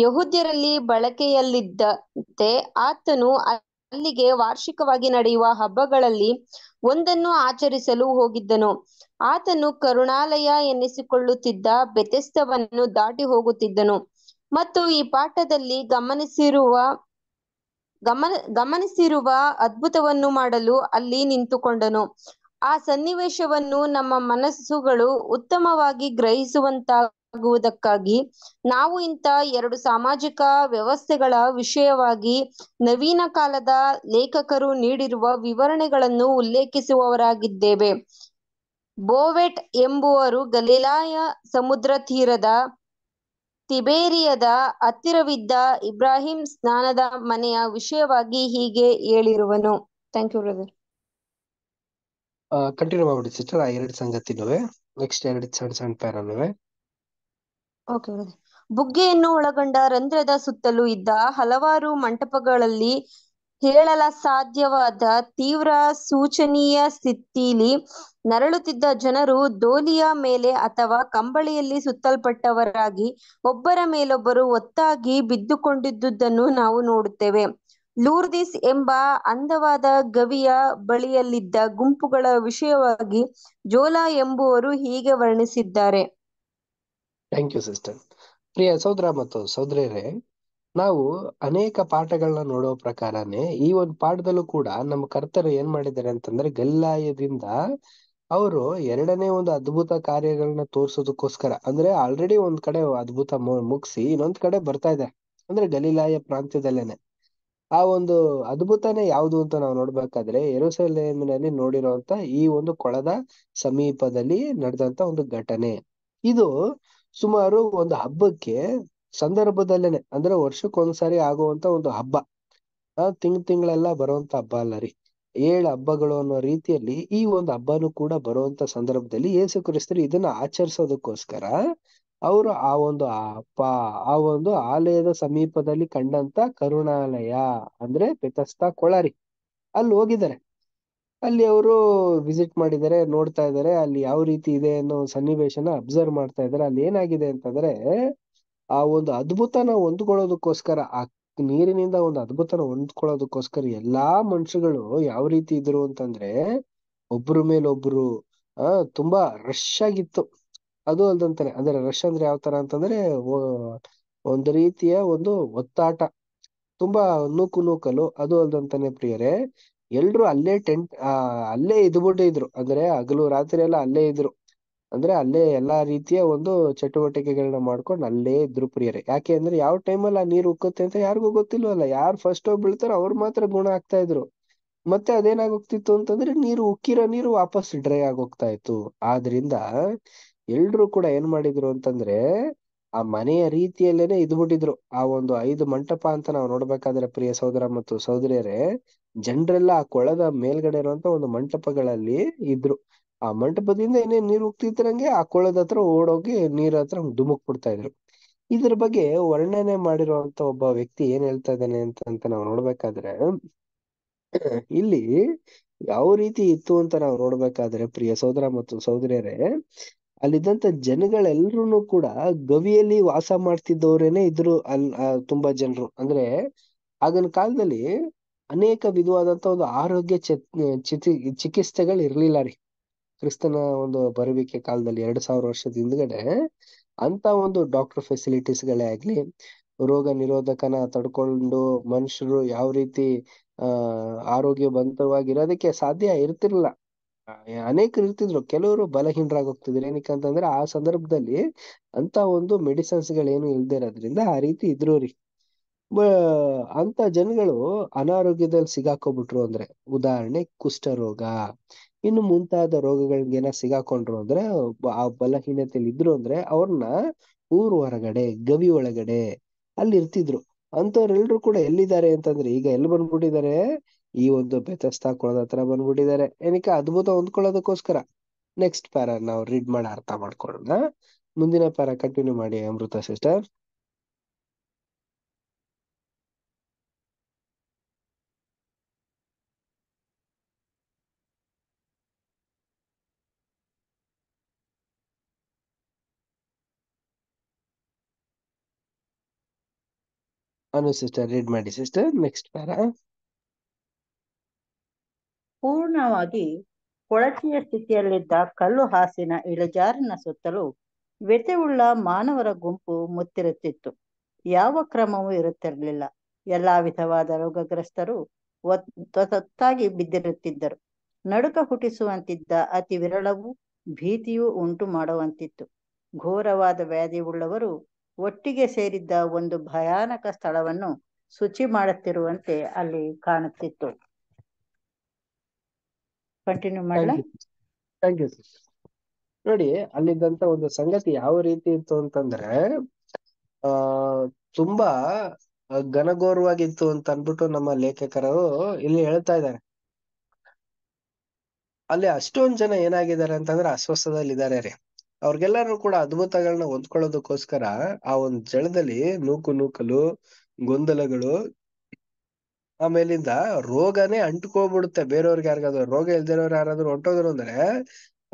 ಯಹುದ್ಯರಲ್ಲಿ ಬಳಕೆಯಲ್ಲಿದ್ದಂತೆ ಆತನು ಅಲ್ಲಿಗೆ ವಾರ್ಷಿಕವಾಗಿ ನಡೆಯುವ ಹಬ್ಬಗಳಲ್ಲಿ ಒಂದನ್ನು ಆಚರಿಸಲು ಹೋಗಿದ್ದನು ಆತನು ಕರುಣಾಲಯ ಎನ್ನಿಸಿಕೊಳ್ಳುತ್ತಿದ್ದ ಬೆತೆಸ್ತವನ್ನು ದಾಟಿ ಹೋಗುತ್ತಿದ್ದನು ಮತ್ತು ಈ ಪಾಠದಲ್ಲಿ ಗಮನಿಸಿರುವ ಗಮನ ಗಮನಿಸಿರುವ ಅದ್ಭುತವನ್ನು ಮಾಡಲು ಅಲ್ಲಿ ನಿಂತುಕೊಂಡನು ಆ ಸನ್ನಿವೇಶವನ್ನು ನಮ್ಮ ಮನಸ್ಸುಗಳು ಉತ್ತಮವಾಗಿ ಗ್ರಹಿಸುವಂತಾಗುವುದಕ್ಕಾಗಿ ನಾವು ಇಂಥ ಎರಡು ಸಾಮಾಜಿಕ ವ್ಯವಸ್ಥೆಗಳ ವಿಷಯವಾಗಿ ನವೀನ ಕಾಲದ ಲೇಖಕರು ನೀಡಿರುವ ವಿವರಣೆಗಳನ್ನು ಉಲ್ಲೇಖಿಸುವವರಾಗಿದ್ದೇವೆ ಬೋವೆಟ್ ಎಂಬುವರು ಗಲೀಲಾಯ ಸಮುದ್ರ ತೀರದ ತಿಬೇರಿಯದ ಹತ್ತಿರವಿದ್ದ ಇಬ್ರಾಹಿಂ ಸ್ನಾನದ ಮನೆಯ ವಿಷಯವಾಗಿ ಹೀಗೆ ಹೇಳಿರುವನು ಥ್ಯಾಂಕ್ ಯು ಬ್ರದರ್ ಕಂಟಿನ್ಯೂ ಮಾಡ್ಬಿಡಿ ಸಿಸ್ಟರ್ ಆ ಎರಡು ಸಂಗತಿನೂ ನೆಕ್ಸ್ಟ್ ಎರಡು ಸಣ್ಣ ಸಣ್ಣ ಪ್ಯಾರಲ್ವೇ ಓಕೆ ಬುಗ್ಗೆಯನ್ನು ಒಳಗೊಂಡ ರಂಧ್ರದ ಸುತ್ತಲೂ ಇದ್ದ ಹಲವಾರು ಮಂಟಪಗಳಲ್ಲಿ ಹೇಳಲ ಸಾಧ್ಯವಾದ ತೀವ್ರ ಸೂಚನೀಯ ಸ್ಥಿತಿಲಿ ನರಳುತ್ತಿದ್ದ ಜನರು ದೋಲಿಯ ಮೇಲೆ ಅಥವಾ ಕಂಬಳಿಯಲ್ಲಿ ಸುತ್ತಲ್ಪಟ್ಟವರಾಗಿ ಒಬ್ಬರ ಮೇಲೊಬ್ಬರು ಒತ್ತಾಗಿ ಬಿದ್ದುಕೊಂಡಿದ್ದುದನ್ನು ನಾವು ನೋಡುತ್ತೇವೆ ಲೂರ್ದಿಸ್ ಎಂಬ ಅಂದವಾದ ಗವಿಯ ಬಳಿಯಲ್ಲಿದ್ದ ಗುಂಪುಗಳ ವಿಷಯವಾಗಿ ಜೋಲಾ ಎಂಬುವರು ಹೀಗೆ ವರ್ಣಿಸಿದ್ದಾರೆ ಥ್ಯಾಂಕ್ ಯು ಸಿಸ್ಟರ್ ಪ್ರಿಯ ಸಹೋದರ ಮತ್ತು ಸಹೋದರಿಯರೇ ನಾವು ಅನೇಕ ಪಾಠಗಳನ್ನ ನೋಡೋ ಪ್ರಕಾರನೇ ಈ ಒಂದು ಪಾಠದಲ್ಲೂ ಕೂಡ ನಮ್ಮ ಕರ್ತರು ಏನ್ ಮಾಡಿದ್ದಾರೆ ಅಂತಂದ್ರೆ ಗಲ್ಲಾಯದಿಂದ ಅವರು ಎರಡನೇ ಒಂದು ಅದ್ಭುತ ಕಾರ್ಯಗಳನ್ನ ತೋರ್ಸೋದಕ್ಕೋಸ್ಕರ ಅಂದ್ರೆ ಆಲ್ರೆಡಿ ಒಂದ್ ಕಡೆ ಅದ್ಭುತ ಮುಗಿಸಿ ಇನ್ನೊಂದ್ ಕಡೆ ಬರ್ತಾ ಇದೆ ಅಂದ್ರೆ ಗಲಿಲಾಯ ಪ್ರಾಂತ್ಯದಲ್ಲೇನೆ ಆ ಒಂದು ಅದ್ಭುತನೇ ಯಾವುದು ಅಂತ ನಾವು ನೋಡ್ಬೇಕಾದ್ರೆ ಎರೂಸಲೇಮಿನಲ್ಲಿ ನೋಡಿರುವಂತ ಈ ಒಂದು ಕೊಳದ ಸಮೀಪದಲ್ಲಿ ನಡೆದಂತ ಒಂದು ಘಟನೆ ಇದು ಸುಮಾರು ಒಂದು ಹಬ್ಬಕ್ಕೆ ಸಂದರ್ಭದಲ್ಲೇನೆ ಅಂದ್ರೆ ವರ್ಷಕ್ಕೊಂದ್ಸಾರಿ ಆಗುವಂತ ಒಂದು ಹಬ್ಬ ಆ ತಿಂಗ್ ತಿಂಗಳೆಲ್ಲ ಬರುವಂತ ಹಬ್ಬ ಅಲ್ಲ ರೀ ಏಳು ಹಬ್ಬಗಳು ಅನ್ನೋ ರೀತಿಯಲ್ಲಿ ಈ ಒಂದು ಹಬ್ಬನು ಕೂಡ ಬರುವಂತ ಸಂದರ್ಭದಲ್ಲಿ ಯೇಸು ಕ್ರಿಸ್ತರು ಇದನ್ನ ಆಚರಿಸೋದಕ್ಕೋಸ್ಕರ ಅವರು ಆ ಒಂದು ಆ ಹಬ್ಬ ಆ ಒಂದು ಆಲಯದ ಸಮೀಪದಲ್ಲಿ ಕಂಡಂತ ಕರುಣಾಲಯ ಅಂದ್ರೆ ಬೆತಸ್ತಾ ಕೊಳರಿ ಅಲ್ಲಿ ಹೋಗಿದ್ದಾರೆ ಅಲ್ಲಿ ಅವರು ವಿಸಿಟ್ ಮಾಡಿದ್ದಾರೆ ನೋಡ್ತಾ ಇದ್ದಾರೆ ಅಲ್ಲಿ ಯಾವ ರೀತಿ ಇದೆ ಅನ್ನೋ ಸನ್ನಿವೇಶನ ಅಬ್ಸರ್ವ್ ಮಾಡ್ತಾ ಇದ್ದಾರೆ ಅಲ್ಲಿ ಏನಾಗಿದೆ ಅಂತಂದ್ರೆ ಆ ಒಂದು ಅದ್ಭುತನ ಹೊಂದ್ಕೊಳ್ಳೋದಕ್ಕೋಸ್ಕರ ಆ ನೀರಿನಿಂದ ಒಂದು ಅದ್ಭುತನ ಹೊಂದ್ಕೊಳ್ಳೋದಕ್ಕೋಸ್ಕರ ಎಲ್ಲಾ ಮನುಷ್ಯಗಳು ಯಾವ ರೀತಿ ಇದ್ರು ಅಂತಂದ್ರೆ ಒಬ್ರು ಮೇಲೊಬ್ರು ಆ ತುಂಬಾ ರಶ್ ಆಗಿತ್ತು ಅದು ಅಲ್ದಂತಾನೆ ಅಂದ್ರೆ ರಶ್ ಅಂದ್ರೆ ಯಾವ ತರ ಅಂತಂದ್ರೆ ಒಂದು ರೀತಿಯ ಒಂದು ಒತ್ತಾಟ ತುಂಬಾ ನೂಕು ನೂಕಲು ಅದು ಅಲ್ದಂತಾನೆ ಪ್ರಿಯರೇ ಎಲ್ರು ಅಲ್ಲೇ ಟೆಂಟ್ ಆ ಅಲ್ಲೇ ಇದ್ಬಿಟ್ಟು ಇದ್ರು ಅಂದ್ರೆ ಹಗಲು ರಾತ್ರಿ ಎಲ್ಲ ಅಲ್ಲೇ ಇದ್ರು ಅಂದ್ರೆ ಅಲ್ಲೇ ಎಲ್ಲಾ ರೀತಿಯ ಒಂದು ಚಟುವಟಿಕೆಗಳನ್ನ ಮಾಡ್ಕೊಂಡ್ ಅಲ್ಲೇ ಇದ್ರು ಪ್ರಿಯರೇ ಯಾಕೆ ಅಂದ್ರೆ ಯಾವ ಟೈಮಲ್ಲಿ ಆ ನೀರು ಉಕ್ಕುತ್ತೆ ಅಂತ ಯಾರಿಗೂ ಗೊತ್ತಿಲ್ವಲ್ಲ ಯಾರು ಫಸ್ಟ್ ಬೀಳ್ತಾರೋ ಅವ್ರು ಮಾತ್ರ ಗುಣ ಆಗ್ತಾ ಇದ್ರು ಮತ್ತೆ ಅದೇನಾಗೋಗ್ತಿತ್ತು ಅಂತಂದ್ರೆ ನೀರು ಉಕ್ಕಿರೋ ನೀರು ವಾಪಸ್ ಡ್ರೈ ಆಗೋಗ್ತಾ ಇತ್ತು ಆದ್ರಿಂದ ಎಲ್ರು ಕೂಡ ಏನ್ ಮಾಡಿದ್ರು ಅಂತಂದ್ರೆ ಆ ಮನೆಯ ರೀತಿಯಲ್ಲೇನೆ ಇದ್ಬಿಟ್ಟಿದ್ರು ಆ ಒಂದು ಐದು ಮಂಟಪ ಅಂತ ನಾವು ನೋಡ್ಬೇಕಾದ್ರೆ ಪ್ರಿಯ ಸಹೋದರ ಮತ್ತು ಸಹೋದರಿಯರೇ ಜನ್ರೆಲ್ಲಾ ಆ ಕೊಳದ ಮೇಲ್ಗಡೆ ಇರುವಂತ ಒಂದು ಮಂಟಪಗಳಲ್ಲಿ ಇದ್ರು ಆ ಮಂಟಪದಿಂದ ಏನೇನ್ ನೀರ್ ಹೋಗ್ತಿದ್ರಂಗೆ ಆ ಕೊಳದ ಹತ್ರ ಓಡೋಗಿ ನೀರ್ ಹತ್ರ ಧುಮುಕ್ ಬಿಡ್ತಾ ಇದ್ರು ಇದ್ರ ಬಗ್ಗೆ ವರ್ಣನೆ ಮಾಡಿರುವಂತ ಒಬ್ಬ ವ್ಯಕ್ತಿ ಏನ್ ಹೇಳ್ತಾ ಇದ್ದಾನೆ ಅಂತ ಅಂತ ನಾವು ನೋಡ್ಬೇಕಾದ್ರೆ ಇಲ್ಲಿ ಯಾವ ರೀತಿ ಇತ್ತು ಅಂತ ನಾವು ನೋಡ್ಬೇಕಾದ್ರೆ ಪ್ರಿಯ ಸೋದರ ಮತ್ತು ಸೋದರಿಯರೇ ಅಲ್ಲಿದ್ದಂತ ಜನಗಳೆಲ್ಲರೂ ಕೂಡ ಗವಿಯಲ್ಲಿ ವಾಸ ಮಾಡ್ತಿದ್ದವರೇನೆ ಇದ್ರು ಅಲ್ ತುಂಬಾ ಜನರು ಅಂದ್ರೆ ಆಗಿನ ಕಾಲದಲ್ಲಿ ಅನೇಕ ವಿಧವಾದಂತ ಒಂದು ಆರೋಗ್ಯ ಚಿಕಿತ್ಸೆಗಳು ಇರ್ಲಿಲ್ಲ ರೀ ಕ್ರಿಸ್ತನ ಒಂದು ಬರುವಿಕೆ ಕಾಲದಲ್ಲಿ ಎರಡ್ ಸಾವಿರ ವರ್ಷದ ಹಿಂದ್ಗಡೆ ಅಂತ ಒಂದು ಡಾಕ್ಟರ್ ಫೆಸಿಲಿಟೀಸ್ ಆಗ್ಲಿ ರೋಗ ನಿರೋಧಕನ ತಡ್ಕೊಂಡು ಮನುಷ್ಯರು ಯಾವ ರೀತಿ ಆ ಆರೋಗ್ಯ ಬಂತವಾಗಿರೋದಕ್ಕೆ ಸಾಧ್ಯ ಇರ್ತಿರ್ಲಿಲ್ಲ ಅನೇಕರು ಇರ್ತಿದ್ರು ಕೆಲವರು ಬಲಹೀನರಾಗ ಹೋಗ್ತಿದ್ರು ಏನಕ್ಕೆ ಅಂತಂದ್ರೆ ಆ ಸಂದರ್ಭದಲ್ಲಿ ಅಂತ ಒಂದು ಮೆಡಿಸನ್ಸ್ ಗಳೇನು ಇಲ್ದೇ ಇರೋದ್ರಿಂದ ಆ ರೀತಿ ಇದ್ರು ರೀ ಅಂತ ಜನಗಳು ಅನಾರೋಗ್ಯದಲ್ಲಿ ಸಿಗಾಕೋಬಿಟ್ರು ಅಂದ್ರೆ ಉದಾಹರಣೆ ಕುಷ್ಠರೋಗ ಇನ್ನು ಮುಂತಾದ ರೋಗಗಳಿಗೆ ಸಿಗಾಕೊಂಡ್ರು ಅಂದ್ರೆ ಆ ಬಲಹೀನತೆಯಲ್ಲಿ ಇದ್ರು ಅಂದ್ರೆ ಅವ್ರನ್ನ ಊರು ಹೊರಗಡೆ ಗವಿ ಒಳಗಡೆ ಅಲ್ಲಿ ಇರ್ತಿದ್ರು ಅಂತವ್ರೆಲ್ರೂ ಕೂಡ ಎಲ್ಲಿದ್ದಾರೆ ಅಂತಂದ್ರೆ ಈಗ ಎಲ್ಲಿ ಬಂದ್ಬಿಟ್ಟಿದ್ದಾರೆ ಈ ಒಂದು ಬೆತಸ್ತ ಕೊಳದ ಹತ್ರ ಬಂದ್ಬಿಟ್ಟಿದ್ದಾರೆ ಏನಕ್ಕೆ ಅದ್ಭುತ ಹೊಂದ್ಕೊಳ್ಳೋದಕ್ಕೋಸ್ಕರ ನೆಕ್ಸ್ಟ್ ಪ್ಯಾರ ನಾವು ರೀಡ್ ಮಾಡಿ ಅರ್ಥ ಮಾಡ್ಕೊಳ್ಳೋಣ ಮುಂದಿನ ಪ್ಯಾರ ಕಂಟಿನ್ಯೂ ಮಾಡಿ Amrutha sister Anu sister read ಮಾಡಿ ಸಿಸ್ಟರ್ ನೆಕ್ಸ್ಟ್ ಪ್ಯಾರಾ ಪೂರ್ಣವಾಗಿ ಕೊಳಚೆಯ ಸ್ಥಿತಿಯಲ್ಲಿದ್ದ ಕಲ್ಲು ಹಾಸಿನ ಇಳಜಾರನ ಸುತ್ತಲೂ ವ್ಯಥೆವುಳ್ಳ ಮಾನವರ ಗುಂಪು ಮುತ್ತಿರುತ್ತಿತ್ತು ಯಾವ ಕ್ರಮವೂ ಇರುತ್ತಿರಲಿಲ್ಲ ಎಲ್ಲಾ ವಿಧವಾದ ರೋಗಗ್ರಸ್ತರು ಒತ್ತಾಗಿ ಬಿದ್ದಿರುತ್ತಿದ್ದರು ನಡುಕ ಹುಟ್ಟಿಸುವಂತಿದ್ದ ಅತಿ ವಿರಳವೂ ಭೀತಿಯೂ ಉಂಟು ಮಾಡುವಂತಿತ್ತು ಘೋರವಾದ ವ್ಯಾಧಿ ಉಳ್ಳವರು ಒಟ್ಟಿಗೆ ಸೇರಿದ್ದ ಒಂದು ಭಯಾನಕ ಸ್ಥಳವನ್ನು ಶುಚಿ ಮಾಡುತ್ತಿರುವಂತೆ ಅಲ್ಲಿ ಕಾಣುತ್ತಿತ್ತು ಕಂಟಿನ್ಯೂ ಮಾಡಿ ನೋಡಿ ಅಲ್ಲಿದ್ದಂತ ಒಂದು ಸಂಗತಿ ಯಾವ ರೀತಿ ಇತ್ತು ಅಂತಂದ್ರೆ ಆ ತುಂಬಾ ಘನಘೋರವಾಗಿತ್ತು ಅಂತ ಅನ್ಬಿಟ್ಟು ನಮ್ಮ ಲೇಖಕರು ಇಲ್ಲಿ ಹೇಳ್ತಾ ಇದ್ದಾರೆ ಅಲ್ಲಿ ಅಷ್ಟೊಂದ್ ಜನ ಏನಾಗಿದ್ದಾರೆ ಅಂತಂದ್ರೆ ಅಸ್ವಸ್ಥದಲ್ಲಿದ್ದಾರೆ ರೀ ಅವ್ರಿಗೆಲ್ಲರೂ ಕೂಡ ಅದ್ಭುತಗಳನ್ನ ಹೊಂದ್ಕೊಳ್ಳೋದಕ್ಕೋಸ್ಕರ ಆ ಒಂದು ಜಳದಲ್ಲಿ ನೂಕು ನೂಕಲು ಗೊಂದಲಗಳು ಆಮೇಲಿಂದ ರೋಗನೇ ಅಂಟ್ಕೋಬಿಡುತ್ತೆ ಬೇರೆಯವ್ರಿಗೆ ಯಾರಿಗಾದ್ರು ರೋಗ ಇಲ್ದಿರೋರು ಯಾರಾದ್ರೂ ಹೊಂಟೋದ್ರು ಅಂದ್ರೆ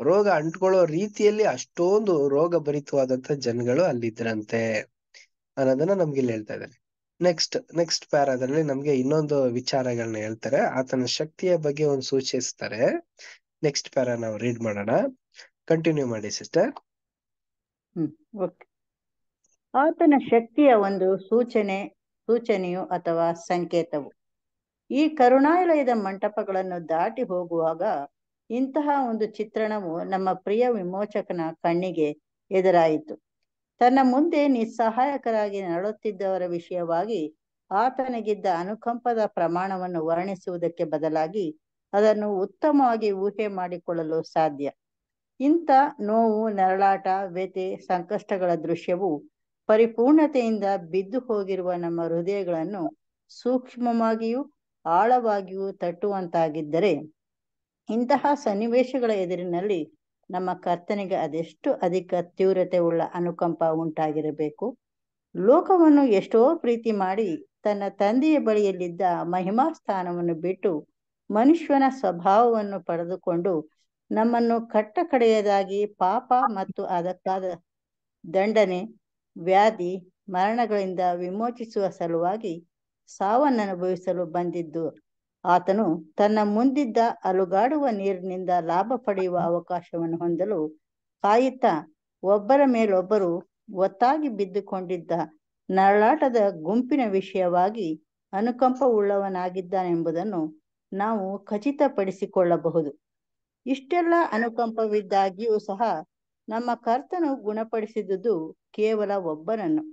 ರೋಗ ಅಂಟ್ಕೊಳ್ಳೋ ರೀತಿಯಲ್ಲಿ ಅಷ್ಟೊಂದು ರೋಗ ಭರಿತವಾದಂತ ಜನಗಳು ಅಲ್ಲಿದ್ರಂತೆ ಅನ್ನೋದನ್ನ ನಮ್ಗೆ ಇಲ್ಲಿ ಹೇಳ್ತಾ ಇದ್ದಾರೆ ನೆಕ್ಸ್ಟ್ ನೆಕ್ಸ್ಟ್ ಪ್ಯಾರಾದಲ್ಲಿ ನಮ್ಗೆ ಇನ್ನೊಂದು ವಿಚಾರಗಳನ್ನ ಹೇಳ್ತಾರೆ ಆತನ ಶಕ್ತಿಯ ಬಗ್ಗೆ ಒಂದು ಸೂಚಿಸ್ತಾರೆ ನೆಕ್ಸ್ಟ್ ಪ್ಯಾರ ನಾವು ರೀಡ್ ಮಾಡೋಣ ಕಂಟಿನ್ಯೂ ಮಾಡಿ ಸಿಸ್ಟರ್ ಆತನ ಶಕ್ತಿಯ ಒಂದು ಸೂಚನೆ ಸೂಚನೆಯು ಅಥವಾ ಸಂಕೇತವು ಈ ಕರುಣಾಲಯದ ಮಂಟಪಗಳನ್ನು ದಾಟಿ ಹೋಗುವಾಗ ಇಂತಹ ಒಂದು ಚಿತ್ರಣವು ನಮ್ಮ ಪ್ರಿಯ ವಿಮೋಚಕನ ಕಣ್ಣಿಗೆ ಎದುರಾಯಿತು ತನ್ನ ಮುಂದೆ ನಿಸ್ಸಹಾಯಕರಾಗಿ ನಡುತ್ತಿದ್ದವರ ವಿಷಯವಾಗಿ ಆತನಿಗಿದ್ದ ಅನುಕಂಪದ ಪ್ರಮಾಣವನ್ನು ವರ್ಣಿಸುವುದಕ್ಕೆ ಬದಲಾಗಿ ಅದನ್ನು ಉತ್ತಮವಾಗಿ ಊಹೆ ಮಾಡಿಕೊಳ್ಳಲು ಸಾಧ್ಯ ಇಂಥ ನೋವು ನರಳಾಟ ವ್ಯತೆ ಸಂಕಷ್ಟಗಳ ದೃಶ್ಯವು ಪರಿಪೂರ್ಣತೆಯಿಂದ ಬಿದ್ದು ಹೋಗಿರುವ ನಮ್ಮ ಹೃದಯಗಳನ್ನು ಸೂಕ್ಷ್ಮವಾಗಿಯೂ ಆಳವಾಗಿಯೂ ತಟ್ಟುವಂತಾಗಿದ್ದರೆ ಇಂತಹ ಸನ್ನಿವೇಶಗಳ ಎದುರಿನಲ್ಲಿ ನಮ್ಮ ಕರ್ತನಿಗೆ ಅದೆಷ್ಟು ಅಧಿಕ ತೀವ್ರತೆ ಉಳ್ಳ ಅನುಕಂಪ ಉಂಟಾಗಿರಬೇಕು ಲೋಕವನ್ನು ಎಷ್ಟೋ ಪ್ರೀತಿ ಮಾಡಿ ತನ್ನ ತಂದೆಯ ಬಳಿಯಲ್ಲಿದ್ದ ಮಹಿಮಾ ಸ್ಥಾನವನ್ನು ಬಿಟ್ಟು ಮನುಷ್ಯನ ಸ್ವಭಾವವನ್ನು ಪಡೆದುಕೊಂಡು ನಮ್ಮನ್ನು ಕಟ್ಟಕಡೆಯದಾಗಿ ಪಾಪ ಮತ್ತು ಅದಕ್ಕಾದ ದಂಡನೆ ವ್ಯಾಧಿ ಮರಣಗಳಿಂದ ವಿಮೋಚಿಸುವ ಸಲುವಾಗಿ ಸಾವನ್ನನುಭವಿಸಲು ಅನುಭವಿಸಲು ಬಂದಿದ್ದು ಆತನು ತನ್ನ ಮುಂದಿದ್ದ ಅಲುಗಾಡುವ ನೀರಿನಿಂದ ಲಾಭ ಪಡೆಯುವ ಅವಕಾಶವನ್ನು ಹೊಂದಲು ಕಾಯುತ್ತ ಒಬ್ಬರ ಮೇಲೊಬ್ಬರು ಒತ್ತಾಗಿ ಬಿದ್ದುಕೊಂಡಿದ್ದ ನರಳಾಟದ ಗುಂಪಿನ ವಿಷಯವಾಗಿ ಅನುಕಂಪ ನಾವು ಖಚಿತಪಡಿಸಿಕೊಳ್ಳಬಹುದು ಇಷ್ಟೆಲ್ಲ ಅನುಕಂಪವಿದ್ದಾಗಿಯೂ ಸಹ ನಮ್ಮ ಕರ್ತನು ಗುಣಪಡಿಸಿದುದು ಕೇವಲ ಒಬ್ಬನನ್ನು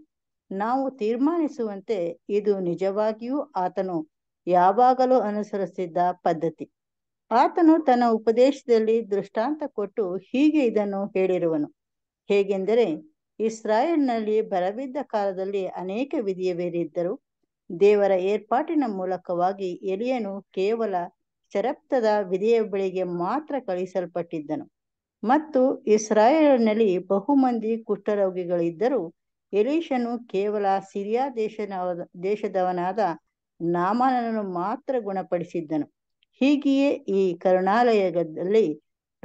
ನಾವು ತೀರ್ಮಾನಿಸುವಂತೆ ಇದು ನಿಜವಾಗಿಯೂ ಆತನು ಯಾವಾಗಲೂ ಅನುಸರಿಸಿದ್ದ ಪದ್ಧತಿ ಆತನು ತನ್ನ ಉಪದೇಶದಲ್ಲಿ ದೃಷ್ಟಾಂತ ಕೊಟ್ಟು ಹೀಗೆ ಇದನ್ನು ಹೇಳಿರುವನು ಹೇಗೆಂದರೆ ಇಸ್ರಾಯೇಲ್ನಲ್ಲಿ ಬರವಿದ್ದ ಕಾಲದಲ್ಲಿ ಅನೇಕ ವಿಧಿಯವೇರಿದ್ದರು ದೇವರ ಏರ್ಪಾಟಿನ ಮೂಲಕವಾಗಿ ಎಲಿಯನು ಕೇವಲ ಚರಪ್ತದ ವಿಧಿಯೊಬ್ಬಳಿಗೆ ಮಾತ್ರ ಕಳುಹಿಸಲ್ಪಟ್ಟಿದ್ದನು ಮತ್ತು ಇಸ್ರಾಯೇಲ್ನಲ್ಲಿ ಬಹುಮಂದಿ ಕುಷ್ಠರೋಗಿಗಳಿದ್ದರೂ ಎಲೀಶನು ಕೇವಲ ಸಿರಿಯಾ ದೇಶನವ ದೇಶದವನಾದ ನಾಮನನ್ನು ಮಾತ್ರ ಗುಣಪಡಿಸಿದ್ದನು ಹೀಗೆಯೇ ಈ ಕರುಣಾಲಯದಲ್ಲಿ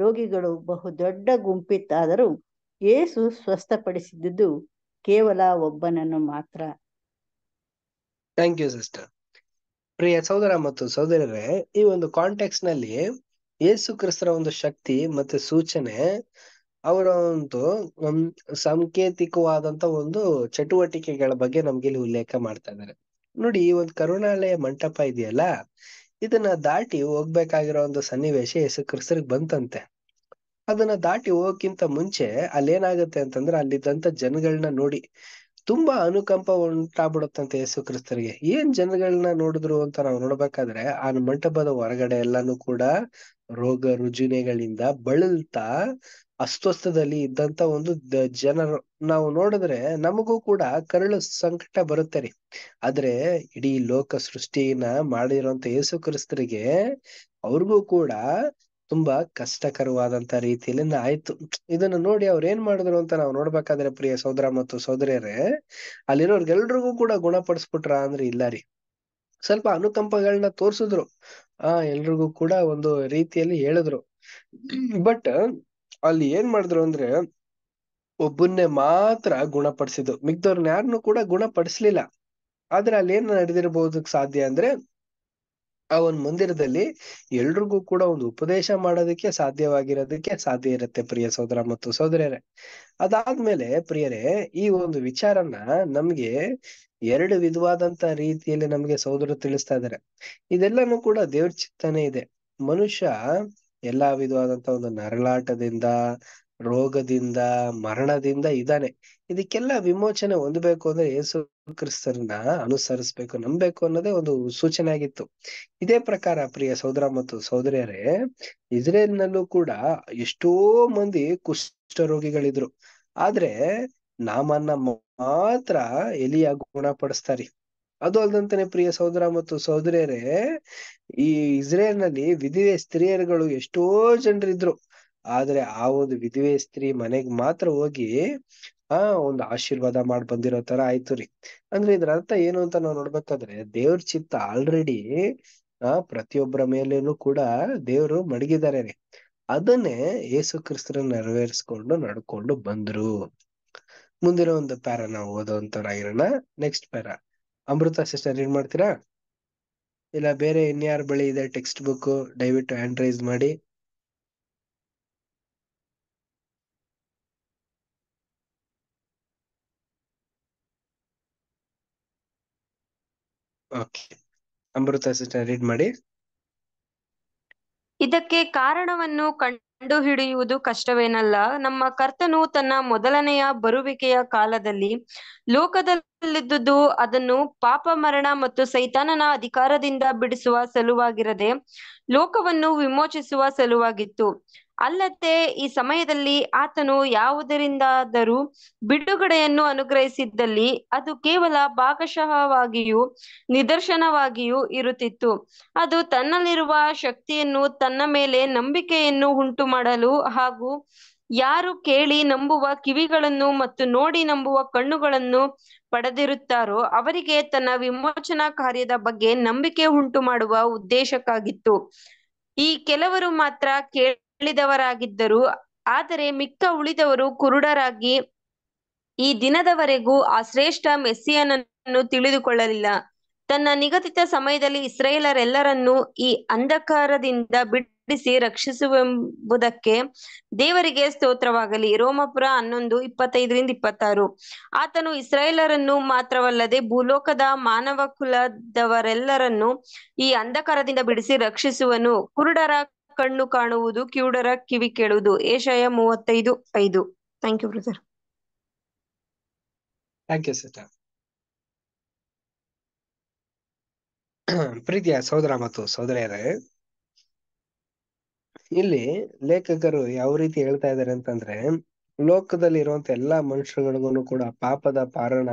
ರೋಗಿಗಳು ಬಹುದೊಡ್ಡ ಗುಂಪಿತ್ತಾದರೂ ಏಸು ಸ್ವಸ್ಥಪಡಿಸಿದ್ದುದು ಕೇವಲ ಒಬ್ಬನನ್ನು ಮಾತ್ರ ಥ್ಯಾಂಕ್ ಯು ಸಿಸ್ಟರ್ ಪ್ರಿಯ ಸಹೋದರ ಮತ್ತು ಸಹೋದರರೇ ಈ ಒಂದು ಕಾಂಟೆಕ್ಸ್ಟ್ ನಲ್ಲಿ ಯೇಸು ಕ್ರಿಸ್ತರ ಒಂದು ಶಕ್ತಿ ಮತ್ತೆ ಸೂಚನೆ ಅವರ ಒಂದು ಸಾಂಕೇತಿಕವಾದಂತ ಒಂದು ಚಟುವಟಿಕೆಗಳ ಬಗ್ಗೆ ನಮ್ಗೆ ಇಲ್ಲಿ ಉಲ್ಲೇಖ ಮಾಡ್ತಾ ಇದ್ದಾರೆ ನೋಡಿ ಈ ಒಂದು ಕರುಣಾಲಯ ಮಂಟಪ ಇದೆಯಲ್ಲ ಇದನ್ನ ದಾಟಿ ಹೋಗ್ಬೇಕಾಗಿರೋ ಒಂದು ಸನ್ನಿವೇಶ ಯೇಸು ಕ್ರಿಸ್ತರಿಗೆ ಬಂತಂತೆ ಅದನ್ನ ದಾಟಿ ಹೋಗಕ್ಕಿಂತ ಮುಂಚೆ ಅಲ್ಲೇನಾಗತ್ತೆ ಅಂತಂದ್ರೆ ಅಲ್ಲಿದ್ದಂತ ಜನಗಳನ್ನ ನೋಡಿ ತುಂಬಾ ಅನುಕಂಪ ಉಂಟಾಗ್ಬಿಡುತ್ತಂತೆ ಯೇಸು ಕ್ರಿಸ್ತರಿಗೆ ಏನ್ ಜನಗಳನ್ನ ನೋಡಿದ್ರು ಅಂತ ನಾವು ನೋಡ್ಬೇಕಾದ್ರೆ ಆ ಮಂಟಪದ ಹೊರಗಡೆ ಎಲ್ಲಾನು ಕೂಡ ರೋಗ ರುಜಿನೆಗಳಿಂದ ಬಳಲ್ತಾ ಅಸ್ವಸ್ಥದಲ್ಲಿ ಇದ್ದಂತ ಒಂದು ಜನರು ನಾವು ನೋಡಿದ್ರೆ ನಮಗೂ ಕೂಡ ಕರುಳು ಸಂಕಟ ಬರುತ್ತೆ ರೀ ಆದ್ರೆ ಇಡೀ ಲೋಕ ಸೃಷ್ಟಿನ ಮಾಡಿರುವಂತ ಯೇಸು ಕ್ರಿಸ್ತರಿಗೆ ಅವ್ರಿಗೂ ಕೂಡ ತುಂಬಾ ಕಷ್ಟಕರವಾದಂತ ರೀತಿಯಲ್ಲಿಂದ ಆಯ್ತು ಇದನ್ನ ನೋಡಿ ಅವ್ರು ಏನ್ ಮಾಡಿದ್ರು ಅಂತ ನಾವು ನೋಡ್ಬೇಕಾದ್ರೆ ಪ್ರಿಯ ಸೋದರ ಮತ್ತು ಅಲ್ಲಿರೋರ್ಗೆ ಅಲ್ಲಿರೋರ್ಗೆಲ್ರಿಗೂ ಕೂಡ ಗುಣಪಡಿಸ್ಬಿಟ್ರ ಅಂದ್ರೆ ಇಲ್ಲ ರೀ ಸ್ವಲ್ಪ ಅನುಕಂಪಗಳನ್ನ ತೋರಿಸಿದ್ರು ಆ ಎಲ್ರಿಗೂ ಕೂಡ ಒಂದು ರೀತಿಯಲ್ಲಿ ಹೇಳಿದ್ರು ಬಟ್ ಅಲ್ಲಿ ಏನ್ ಮಾಡಿದ್ರು ಅಂದ್ರೆ ಒಬ್ಬನ್ನೇ ಮಾತ್ರ ಗುಣಪಡಿಸಿದ್ರು ಮಿಗ್ದವ್ರನ್ನ ಯಾರನ್ನು ಕೂಡ ಗುಣಪಡಿಸ್ಲಿಲ್ಲ ಆದ್ರೆ ಅಲ್ಲಿ ಏನ್ ನಡೆದಿರ್ಬೋದಕ್ ಸಾಧ್ಯ ಅಂದ್ರೆ ಆ ಒಂದು ಮಂದಿರದಲ್ಲಿ ಎಲ್ರಿಗೂ ಕೂಡ ಒಂದು ಉಪದೇಶ ಮಾಡೋದಕ್ಕೆ ಸಾಧ್ಯವಾಗಿರೋದಕ್ಕೆ ಸಾಧ್ಯ ಇರುತ್ತೆ ಪ್ರಿಯ ಸೋದರ ಮತ್ತು ಸಹೋದರರೇ ಅದಾದ್ಮೇಲೆ ಪ್ರಿಯರೇ ಈ ಒಂದು ವಿಚಾರನ್ನ ನಮ್ಗೆ ಎರಡು ವಿಧವಾದಂತ ರೀತಿಯಲ್ಲಿ ನಮ್ಗೆ ಸೋದರ ತಿಳಿಸ್ತಾ ಇದ್ದಾರೆ ಇದೆಲ್ಲಾನು ಕೂಡ ದೇವ್ರ ಚಿತ್ತನೇ ಇದೆ ಮನುಷ್ಯ ಎಲ್ಲಾ ವಿಧವಾದಂತ ಒಂದು ನರಳಾಟದಿಂದ ರೋಗದಿಂದ ಮರಣದಿಂದ ಇದ್ದಾನೆ ಇದಕ್ಕೆಲ್ಲ ವಿಮೋಚನೆ ಹೊಂದಬೇಕು ಅಂದ್ರೆ ಯೇಸು ಕ್ರಿಸ್ತರನ್ನ ಅನುಸರಿಸ್ಬೇಕು ನಂಬೇಕು ಅನ್ನೋದೇ ಒಂದು ಸೂಚನೆ ಆಗಿತ್ತು ಇದೇ ಪ್ರಕಾರ ಪ್ರಿಯ ಸಹೋದರ ಮತ್ತು ಸಹೋದರಿಯರೇ ಇಸ್ರೇಲ್ನಲ್ಲೂ ಕೂಡ ಎಷ್ಟೋ ಮಂದಿ ಕುಷ್ಠ ರೋಗಿಗಳಿದ್ರು ಆದ್ರೆ ನಾಮನ್ನ ಮಾತ್ರ ಎಲಿಯ ಗುಣಪಡಿಸ್ತಾರೆ ಅದು ಅಲ್ದಂತಾನೆ ಪ್ರಿಯ ಸಹೋದರ ಮತ್ತು ಸಹೋದರಿಯರೇ ಈ ಇಸ್ರೇಲ್ ನಲ್ಲಿ ವಿಧಿವೆ ಸ್ತ್ರೀಯರುಗಳು ಎಷ್ಟೋ ಜನರಿದ್ರು ಆದ್ರೆ ಆ ಒಂದು ವಿಧವೆ ಸ್ತ್ರೀ ಮನೆಗ್ ಮಾತ್ರ ಹೋಗಿ ಆ ಒಂದು ಆಶೀರ್ವಾದ ಮಾಡಿ ಬಂದಿರೋ ತರ ಆಯ್ತು ರೀ ಅಂದ್ರೆ ಇದ್ರ ಅರ್ಥ ಏನು ಅಂತ ನಾವ್ ನೋಡ್ಬೇಕಾದ್ರೆ ದೇವ್ರ ಚಿತ್ತ ಆಲ್ರೆಡಿ ಆ ಪ್ರತಿಯೊಬ್ಬರ ಮೇಲೇನು ಕೂಡ ದೇವ್ರು ಮಡಗಿದ್ದಾರೆ ರೀ ಅದನ್ನೇ ಯೇಸು ಕ್ರಿಸ್ತರ ನೆರವೇರಿಸ್ಕೊಂಡು ನಡ್ಕೊಂಡು ಬಂದ್ರು ಮುಂದಿನ ಒಂದು ಪ್ಯಾರ ನಾವು ಓದೋಂತವ್ರಾಗಿರೋಣ ನೆಕ್ಸ್ಟ್ ಪ್ಯಾರ ಅಮೃತ ಸಿಸ್ಟರ್ ಏನ್ ಮಾಡ್ತೀರಾ ಇಲ್ಲ ಬೇರೆ ಇನ್ಯಾರ ಬಳಿ ಇದೆ ಟೆಕ್ಸ್ಟ್ ಬುಕ್ ದಯವಿಟ್ಟು ಹ್ಯಾಂಡ್ ರೈಸ್ ಮಾಡಿ ಅಮೃತ ಸಿಸ್ಟರ್ ರೀಡ್ ಮಾಡಿ ಇದಕ್ಕೆ ಕಾರಣವನ್ನು ಕಂಡು ಕಂಡು ಹಿಡಿಯುವುದು ಕಷ್ಟವೇನಲ್ಲ ನಮ್ಮ ಕರ್ತನು ತನ್ನ ಮೊದಲನೆಯ ಬರುವಿಕೆಯ ಕಾಲದಲ್ಲಿ ಲೋಕದಲ್ಲಿದ್ದುದು ಅದನ್ನು ಪಾಪ ಮರಣ ಮತ್ತು ಸೈತಾನನ ಅಧಿಕಾರದಿಂದ ಬಿಡಿಸುವ ಸಲುವಾಗಿರದೆ ಲೋಕವನ್ನು ವಿಮೋಚಿಸುವ ಸಲುವಾಗಿತ್ತು ಅಲ್ಲದೆ ಈ ಸಮಯದಲ್ಲಿ ಆತನು ಯಾವುದರಿಂದಾದರೂ ಬಿಡುಗಡೆಯನ್ನು ಅನುಗ್ರಹಿಸಿದ್ದಲ್ಲಿ ಅದು ಕೇವಲ ಭಾಗಶಃವಾಗಿಯೂ ನಿದರ್ಶನವಾಗಿಯೂ ಇರುತ್ತಿತ್ತು ಅದು ತನ್ನಲ್ಲಿರುವ ಶಕ್ತಿಯನ್ನು ತನ್ನ ಮೇಲೆ ನಂಬಿಕೆಯನ್ನು ಉಂಟು ಮಾಡಲು ಹಾಗೂ ಯಾರು ಕೇಳಿ ನಂಬುವ ಕಿವಿಗಳನ್ನು ಮತ್ತು ನೋಡಿ ನಂಬುವ ಕಣ್ಣುಗಳನ್ನು ಪಡೆದಿರುತ್ತಾರೋ ಅವರಿಗೆ ತನ್ನ ವಿಮೋಚನಾ ಕಾರ್ಯದ ಬಗ್ಗೆ ನಂಬಿಕೆ ಉಂಟು ಮಾಡುವ ಉದ್ದೇಶಕ್ಕಾಗಿತ್ತು ಈ ಕೆಲವರು ಮಾತ್ರ ಕೇಳಿದವರಾಗಿದ್ದರು ಆದರೆ ಮಿಕ್ಕ ಉಳಿದವರು ಕುರುಡರಾಗಿ ಈ ದಿನದವರೆಗೂ ಆ ಶ್ರೇಷ್ಠ ಮೆಸ್ಸಿಯನನ್ನು ತಿಳಿದುಕೊಳ್ಳಲಿಲ್ಲ ತನ್ನ ನಿಗದಿತ ಸಮಯದಲ್ಲಿ ಇಸ್ರೇಲರೆಲ್ಲರನ್ನೂ ಈ ಅಂಧಕಾರದಿಂದ ಬಿಟ್ಟು ಬಿಡಿಸಿ ರಕ್ಷಿಸುವೆಂಬುದಕ್ಕೆ ದೇವರಿಗೆ ಸ್ತೋತ್ರವಾಗಲಿ ರೋಮಪುರ ಹನ್ನೊಂದು ಇಪ್ಪತ್ತೈದರಿಂದ ಇಪ್ಪತ್ತಾರು ಆತನು ಇಸ್ರಾಯೇಲರನ್ನು ಮಾತ್ರವಲ್ಲದೆ ಭೂಲೋಕದ ಮಾನವ ಕುಲದವರೆಲ್ಲರನ್ನು ಈ ಅಂಧಕಾರದಿಂದ ಬಿಡಿಸಿ ರಕ್ಷಿಸುವನು ಕುರುಡರ ಕಣ್ಣು ಕಾಣುವುದು ಕಿವುಡರ ಕಿವಿ ಕೇಳುವುದು ಏಷಯ ಮೂವತ್ತೈದು ಐದು ಥ್ಯಾಂಕ್ ಯು ಬ್ರದರ್ ಪ್ರೀತಿಯ ಸಹೋದರ ಮತ್ತು ಸಹೋದರಿಯರೇ ಇಲ್ಲಿ ಲೇಖಕರು ಯಾವ ರೀತಿ ಹೇಳ್ತಾ ಇದ್ದಾರೆ ಅಂತಂದ್ರೆ ಲೋಕದಲ್ಲಿ ಇರುವಂತ ಎಲ್ಲಾ ಮನುಷ್ಯರುಗಳಿಗೂ ಕೂಡ ಪಾಪದ ಪಾರಣ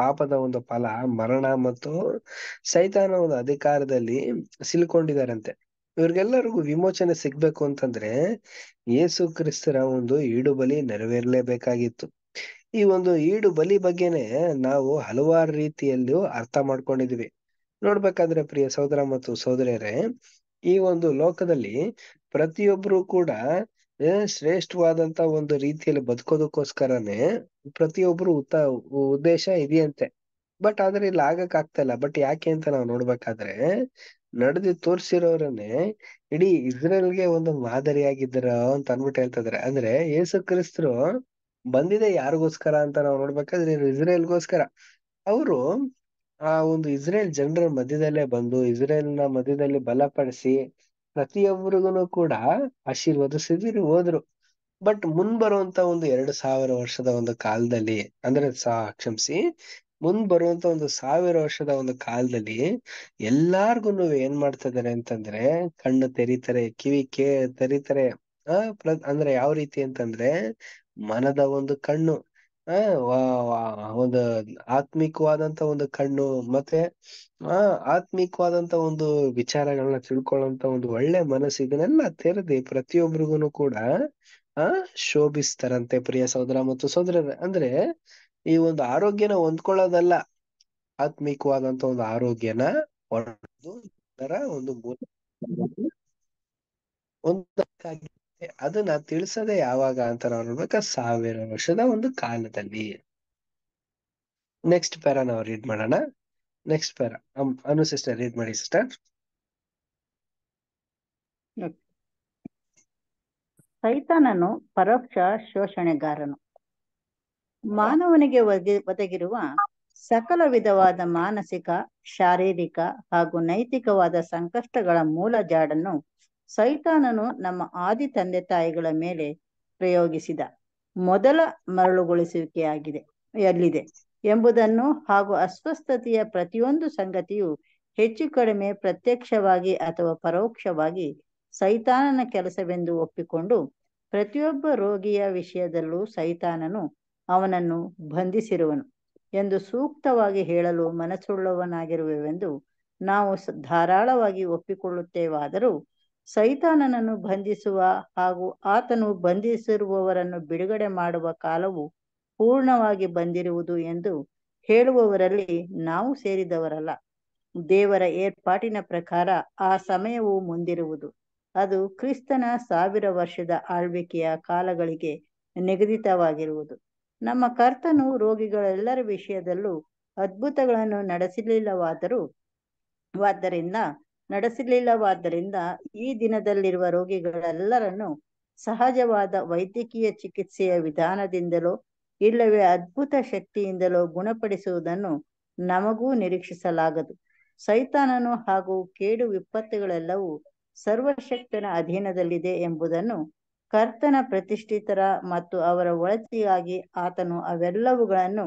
ಪಾಪದ ಒಂದು ಫಲ ಮರಣ ಮತ್ತು ಸೈತಾನ ಒಂದು ಅಧಿಕಾರದಲ್ಲಿ ಸಿಲ್ಕೊಂಡಿದಾರಂತೆ ಇವ್ರಿಗೆಲ್ಲರಿಗೂ ವಿಮೋಚನೆ ಸಿಗ್ಬೇಕು ಅಂತಂದ್ರೆ ಯೇಸು ಕ್ರಿಸ್ತರ ಒಂದು ಈಡು ಬಲಿ ನೆರವೇರಲೇಬೇಕಾಗಿತ್ತು ಈ ಒಂದು ಈಡು ಬಲಿ ಬಗ್ಗೆನೆ ನಾವು ಹಲವಾರು ರೀತಿಯಲ್ಲೂ ಅರ್ಥ ಮಾಡ್ಕೊಂಡಿದ್ವಿ ನೋಡ್ಬೇಕಾದ್ರೆ ಪ್ರಿಯ ಸಹೋದರ ಮತ್ತು ಸಹೋದರಿಯರೇ ಈ ಒಂದು ಲೋಕದಲ್ಲಿ ಪ್ರತಿಯೊಬ್ರು ಕೂಡ ಶ್ರೇಷ್ಠವಾದಂತ ಒಂದು ರೀತಿಯಲ್ಲಿ ಬದುಕೋದಕ್ಕೋಸ್ಕರನೇ ಪ್ರತಿಯೊಬ್ರು ಉತ್ತ ಉದ್ದೇಶ ಇದೆಯಂತೆ ಬಟ್ ಆದ್ರೆ ಇಲ್ಲಿ ಆಗಕ್ ಆಗ್ತಾ ಇಲ್ಲ ಬಟ್ ಯಾಕೆ ಅಂತ ನಾವು ನೋಡ್ಬೇಕಾದ್ರೆ ನಡೆದು ತೋರ್ಸಿರೋರನ್ನೇ ಇಡೀ ಇಸ್ರೇಲ್ಗೆ ಒಂದು ಮಾದರಿಯಾಗಿದ್ರ ಅಂತ ಅನ್ಬಿಟ್ಟು ಹೇಳ್ತಿದ್ರೆ ಅಂದ್ರೆ ಯೇಸು ಕ್ರಿಸ್ತರು ಬಂದಿದೆ ಯಾರಿಗೋಸ್ಕರ ಅಂತ ನಾವು ನೋಡ್ಬೇಕಾದ್ರೆ ಇಸ್ರೇಲ್ಗೋಸ್ಕರ ಅವರು ಆ ಒಂದು ಇಸ್ರೇಲ್ ಜನರ ಮಧ್ಯದಲ್ಲೇ ಬಂದು ಇಸ್ರೇಲ್ ನ ಮಧ್ಯದಲ್ಲಿ ಬಲಪಡಿಸಿ ಪ್ರತಿಯೊಬ್ಬರಿಗೂ ಕೂಡ ಆಶೀರ್ವದಿಸಿದಿರು ಹೋದ್ರು ಬಟ್ ಮುಂದ್ ಬರುವಂತ ಒಂದು ಎರಡು ಸಾವಿರ ವರ್ಷದ ಒಂದು ಕಾಲದಲ್ಲಿ ಅಂದ್ರೆ ಸಾ ಕ್ಷಮಿಸಿ ಮುಂದ್ ಬರುವಂತ ಒಂದು ಸಾವಿರ ವರ್ಷದ ಒಂದು ಕಾಲದಲ್ಲಿ ಎಲ್ಲಾರ್ಗುನು ಏನ್ ಇದಾರೆ ಅಂತಂದ್ರೆ ಕಣ್ಣು ತೆರೀತಾರೆ ಕಿವಿ ಕೇ ತೆರೀತಾರೆ ಆ ಪ್ರ ಅಂದ್ರೆ ಯಾವ ರೀತಿ ಅಂತಂದ್ರೆ ಮನದ ಒಂದು ಕಣ್ಣು ಆ ಒಂದು ಆತ್ಮಿಕವಾದಂತ ಒಂದು ಕಣ್ಣು ಮತ್ತೆ ಆ ಆತ್ಮಿಕವಾದಂತ ಒಂದು ವಿಚಾರಗಳನ್ನ ತಿಳ್ಕೊಳ್ಳೋಂತ ಒಂದು ಒಳ್ಳೆ ಮನಸ್ಸು ಇದನ್ನೆಲ್ಲ ತೆರೆದಿ ಪ್ರತಿಯೊಬ್ರಿಗೂನು ಕೂಡ ಆ ಶೋಭಿಸ್ತಾರಂತೆ ಪ್ರಿಯ ಸಹೋದರ ಮತ್ತು ಸೋದರ ಅಂದ್ರೆ ಈ ಒಂದು ಆರೋಗ್ಯನ ಹೊಂದ್ಕೊಳ್ಳೋದಲ್ಲ ಆತ್ಮಿಕವಾದಂತ ಒಂದು ಆರೋಗ್ಯನ ಒಂದು ಮೂಲ ಒಂದು ಅದನ್ನ ತಿಳಿಸದೆ ಯಾವಾಗ ಅಂತ ನಾವು ನೋಡ್ಬೇಕ ಸಾವಿರ ವರ್ಷದ ಒಂದು ಕಾಲದಲ್ಲಿ ನೆಕ್ಸ್ಟ್ ಪ್ಯಾರ ನಾವು ರೀಡ್ ಮಾಡೋಣ next para Anu sister read ಮಾಡಿ ಸಿಸ್ಟರ್ ಸೈತಾನನು ಪರೋಕ್ಷ ಶೋಷಣೆಗಾರನು ಮಾನವನಿಗೆ ಒದಗಿರುವ ಸಕಲ ವಿಧವಾದ ಮಾನಸಿಕ ಶಾರೀರಿಕ ಹಾಗೂ ನೈತಿಕವಾದ ಸಂಕಷ್ಟಗಳ ಮೂಲ ಜಾಡನ್ನು ಸೈತಾನನು ನಮ್ಮ ಆದಿ ತಂದೆ ತಾಯಿಗಳ ಮೇಲೆ ಪ್ರಯೋಗಿಸಿದ ಮೊದಲ ಮರಳುಗೊಳಿಸುವಿಕೆಯಾಗಿದೆ ಎಲ್ಲಿದೆ ಎಂಬುದನ್ನು ಹಾಗೂ ಅಸ್ವಸ್ಥತೆಯ ಪ್ರತಿಯೊಂದು ಸಂಗತಿಯು ಹೆಚ್ಚು ಕಡಿಮೆ ಪ್ರತ್ಯಕ್ಷವಾಗಿ ಅಥವಾ ಪರೋಕ್ಷವಾಗಿ ಸೈತಾನನ ಕೆಲಸವೆಂದು ಒಪ್ಪಿಕೊಂಡು ಪ್ರತಿಯೊಬ್ಬ ರೋಗಿಯ ವಿಷಯದಲ್ಲೂ ಸೈತಾನನು ಅವನನ್ನು ಬಂಧಿಸಿರುವನು ಎಂದು ಸೂಕ್ತವಾಗಿ ಹೇಳಲು ಮನಸ್ಸುಳ್ಳವನಾಗಿರುವೆವೆಂದು ನಾವು ಧಾರಾಳವಾಗಿ ಒಪ್ಪಿಕೊಳ್ಳುತ್ತೇವಾದರೂ ಸೈತಾನನನ್ನು ಬಂಧಿಸುವ ಹಾಗೂ ಆತನು ಬಂಧಿಸಿರುವವರನ್ನು ಬಿಡುಗಡೆ ಮಾಡುವ ಕಾಲವು ಪೂರ್ಣವಾಗಿ ಬಂದಿರುವುದು ಎಂದು ಹೇಳುವವರಲ್ಲಿ ನಾವು ಸೇರಿದವರಲ್ಲ ದೇವರ ಏರ್ಪಾಟಿನ ಪ್ರಕಾರ ಆ ಸಮಯವು ಮುಂದಿರುವುದು ಅದು ಕ್ರಿಸ್ತನ ಸಾವಿರ ವರ್ಷದ ಆಳ್ವಿಕೆಯ ಕಾಲಗಳಿಗೆ ನಿಗದಿತವಾಗಿರುವುದು ನಮ್ಮ ಕರ್ತನು ರೋಗಿಗಳೆಲ್ಲರ ವಿಷಯದಲ್ಲೂ ಅದ್ಭುತಗಳನ್ನು ನಡೆಸಲಿಲ್ಲವಾದರೂ ಆದ್ದರಿಂದ ನಡೆಸಲಿಲ್ಲವಾದ್ದರಿಂದ ಈ ದಿನದಲ್ಲಿರುವ ರೋಗಿಗಳೆಲ್ಲರನ್ನು ಸಹಜವಾದ ವೈದ್ಯಕೀಯ ಚಿಕಿತ್ಸೆಯ ವಿಧಾನದಿಂದಲೋ ಇಲ್ಲವೇ ಅದ್ಭುತ ಶಕ್ತಿಯಿಂದಲೋ ಗುಣಪಡಿಸುವುದನ್ನು ನಮಗೂ ನಿರೀಕ್ಷಿಸಲಾಗದು ಸೈತಾನನು ಹಾಗೂ ಕೇಡು ವಿಪತ್ತುಗಳೆಲ್ಲವೂ ಸರ್ವಶಕ್ತನ ಅಧೀನದಲ್ಲಿದೆ ಎಂಬುದನ್ನು ಕರ್ತನ ಪ್ರತಿಷ್ಠಿತರ ಮತ್ತು ಅವರ ಒಳತಿಗಾಗಿ ಆತನು ಅವೆಲ್ಲವುಗಳನ್ನು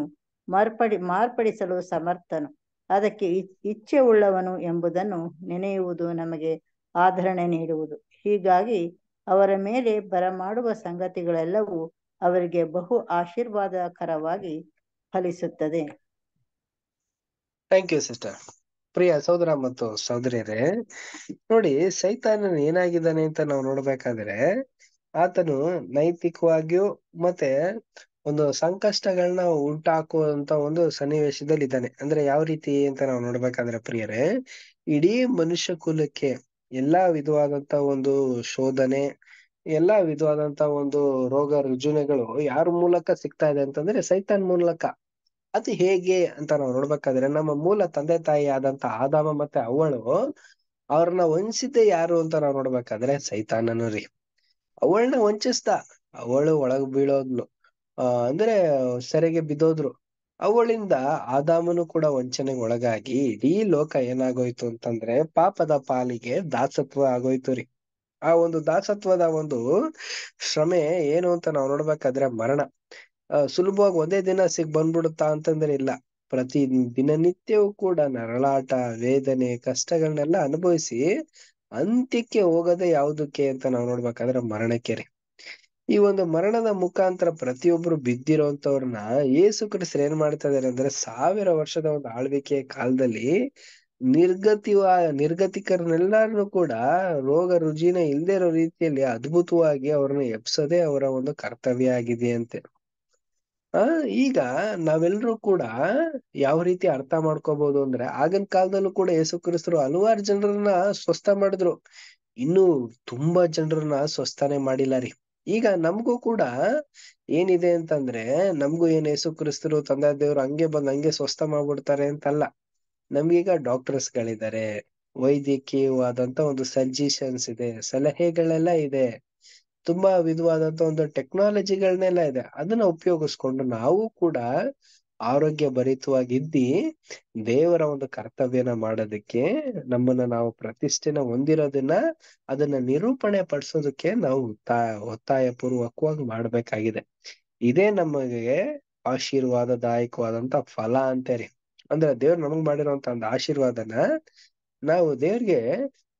ಮಾರ್ಪಡಿ ಮಾರ್ಪಡಿಸಲು ಸಮರ್ಥನು ಅದಕ್ಕೆ ಇಚ್ಛೆ ಉಳ್ಳವನು ಎಂಬುದನ್ನು ನೆನೆಯುವುದು ನಮಗೆ ಆಧರಣೆ ನೀಡುವುದು ಹೀಗಾಗಿ ಅವರ ಮೇಲೆ ಬರಮಾಡುವ ಸಂಗತಿಗಳೆಲ್ಲವೂ ಅವರಿಗೆ ಬಹು ಆಶೀರ್ವಾದಕರವಾಗಿ ಫಲಿಸುತ್ತದೆ ಥ್ಯಾಂಕ್ ಯು ಸಿಸ್ಟರ್ ಪ್ರಿಯ ಸಹೋದರ ಮತ್ತು ಸಹೋದರಿಯರೇ ನೋಡಿ ಸೈತಾನನ್ ಏನಾಗಿದ್ದಾನೆ ಅಂತ ನಾವು ನೋಡ್ಬೇಕಾದ್ರೆ ಆತನು ನೈತಿಕವಾಗಿಯೂ ಮತ್ತೆ ಒಂದು ಸಂಕಷ್ಟಗಳನ್ನ ಉಂಟಾಕುವಂತ ಒಂದು ಸನ್ನಿವೇಶದಲ್ಲಿ ಇದ್ದಾನೆ ಅಂದ್ರೆ ಯಾವ ರೀತಿ ಅಂತ ನಾವು ನೋಡ್ಬೇಕಾದ್ರೆ ಪ್ರಿಯರೇ ಇಡೀ ಮನುಷ್ಯ ಕುಲಕ್ಕೆ ಎಲ್ಲಾ ವಿಧವಾದಂತ ಒಂದು ಶೋಧನೆ ಎಲ್ಲಾ ವಿಧವಾದಂತ ಒಂದು ರೋಗ ರುಜುನೆಗಳು ಯಾರ ಮೂಲಕ ಸಿಗ್ತಾ ಇದೆ ಅಂತಂದ್ರೆ ಸೈತಾನ್ ಮೂಲಕ ಅದು ಹೇಗೆ ಅಂತ ನಾವು ನೋಡ್ಬೇಕಾದ್ರೆ ನಮ್ಮ ಮೂಲ ತಂದೆ ತಾಯಿ ಆದಂತ ಆದಾಮ ಮತ್ತೆ ಅವಳು ಅವ್ರನ್ನ ವಂಚಿಸಿದ್ದೆ ಯಾರು ಅಂತ ನಾವು ನೋಡ್ಬೇಕಾದ್ರೆ ಸೈತಾನನು ರೀ ಅವಳನ್ನ ವಂಚಿಸ್ತಾ ಅವಳು ಒಳಗ್ ಬೀಳೋದ್ಲು ಅಂದ್ರೆ ಸೆರೆಗೆ ಬಿದ್ದೋದ್ರು ಅವಳಿಂದ ಆದಾಮನು ಕೂಡ ವಂಚನೆಗೆ ಒಳಗಾಗಿ ಇಡೀ ಲೋಕ ಏನಾಗೋಯ್ತು ಅಂತಂದ್ರೆ ಪಾಪದ ಪಾಲಿಗೆ ದಾಸತ್ವ ಆಗೋಯ್ತು ರೀ ಆ ಒಂದು ದಾಸತ್ವದ ಒಂದು ಶ್ರಮೆ ಏನು ಅಂತ ನಾವು ನೋಡ್ಬೇಕಾದ್ರೆ ಮರಣ ಸುಲಭವಾಗಿ ಒಂದೇ ದಿನ ಸಿಗ್ ಬಂದ್ಬಿಡುತ್ತಾ ಅಂತಂದ್ರೆ ಇಲ್ಲ ಪ್ರತಿ ದಿನನಿತ್ಯವೂ ಕೂಡ ನರಳಾಟ ವೇದನೆ ಕಷ್ಟಗಳನ್ನೆಲ್ಲ ಅನುಭವಿಸಿ ಅಂತ್ಯಕ್ಕೆ ಹೋಗದೆ ಯಾವುದಕ್ಕೆ ಅಂತ ನಾವು ನೋಡ್ಬೇಕಾದ್ರೆ ಮರಣಕ್ಕೆ ರೀ ಈ ಒಂದು ಮರಣದ ಮುಖಾಂತರ ಪ್ರತಿಯೊಬ್ರು ಬಿದ್ದಿರೋಂತವ್ರನ್ನ ಏಸು ಕ್ರಿಸ್ತರು ಏನ್ ಮಾಡ್ತಾ ಇದಾರೆ ಅಂದ್ರೆ ಸಾವಿರ ವರ್ಷದ ಒಂದು ಆಳ್ವಿಕೆಯ ಕಾಲದಲ್ಲಿ ನಿರ್ಗತಿ ನಿರ್ಗತಿಕರನ್ನೆಲ್ಲರನ್ನು ಕೂಡ ರೋಗ ರುಜಿನ ಇಲ್ದೇ ಇರೋ ರೀತಿಯಲ್ಲಿ ಅದ್ಭುತವಾಗಿ ಅವ್ರನ್ನ ಎಬ್ಸೋದೇ ಅವರ ಒಂದು ಕರ್ತವ್ಯ ಆಗಿದೆ ಅಂತೆ ಆ ಈಗ ನಾವೆಲ್ಲರೂ ಕೂಡ ಯಾವ ರೀತಿ ಅರ್ಥ ಮಾಡ್ಕೋಬಹುದು ಅಂದ್ರೆ ಆಗಿನ ಕಾಲದಲ್ಲೂ ಕೂಡ ಯೇಸು ಕ್ರಿಸ್ತರು ಹಲವಾರು ಜನರನ್ನ ಸ್ವಸ್ಥ ಮಾಡಿದ್ರು ಇನ್ನು ತುಂಬಾ ಜನರನ್ನ ಸ್ವಸ್ಥನೆ ಮಾಡಿಲ್ಲ ರೀ ಈಗ ನಮಗೂ ಕೂಡ ಏನಿದೆ ಅಂತಂದ್ರೆ ನಮಗೂ ಏನ್ ಯೇಸು ಕ್ರಿಸ್ತರು ತಂದೆ ದೇವ್ರು ಹಂಗೆ ಬಂದ್ ಹಂಗೆ ಸ್ವಸ್ಥ ಮಾಡ್ಬಿಡ್ತಾರೆ ಅಂತಲ್ಲ ನಮ್ಗೀಗ ಡಾಕ್ಟರ್ಸ್ ಗಳಿದ್ದಾರೆ ವೈದ್ಯಕೀಯವಾದಂತ ಒಂದು ಸಜೆಷನ್ಸ್ ಇದೆ ಸಲಹೆಗಳೆಲ್ಲ ಇದೆ ತುಂಬಾ ವಿಧವಾದಂತ ಒಂದು ಟೆಕ್ನಾಲಜಿಗಳನ್ನೆಲ್ಲ ಇದೆ ಅದನ್ನ ಉಪಯೋಗಿಸ್ಕೊಂಡು ನಾವು ಕೂಡ ಆರೋಗ್ಯ ಭರಿತವಾಗಿದ್ದಿ ದೇವರ ಒಂದು ಕರ್ತವ್ಯನ ಮಾಡೋದಕ್ಕೆ ನಮ್ಮನ್ನ ನಾವು ಪ್ರತಿಷ್ಠೆನ ಹೊಂದಿರೋದನ್ನ ಅದನ್ನ ನಿರೂಪಣೆ ಪಡಿಸೋದಕ್ಕೆ ನಾವು ಒತ್ತಾಯ ಒತ್ತಾಯ ಪೂರ್ವಕವಾಗಿ ಮಾಡ್ಬೇಕಾಗಿದೆ ಇದೇ ನಮಗೆ ಆಶೀರ್ವಾದದಾಯಕವಾದಂತ ಫಲ ಅಂತೇರಿ ಅಂದ್ರೆ ದೇವ್ರ ನಮಗ್ ಮಾಡಿರುವಂತ ಒಂದು ಆಶೀರ್ವಾದನ ನಾವು ದೇವ್ರಿಗೆ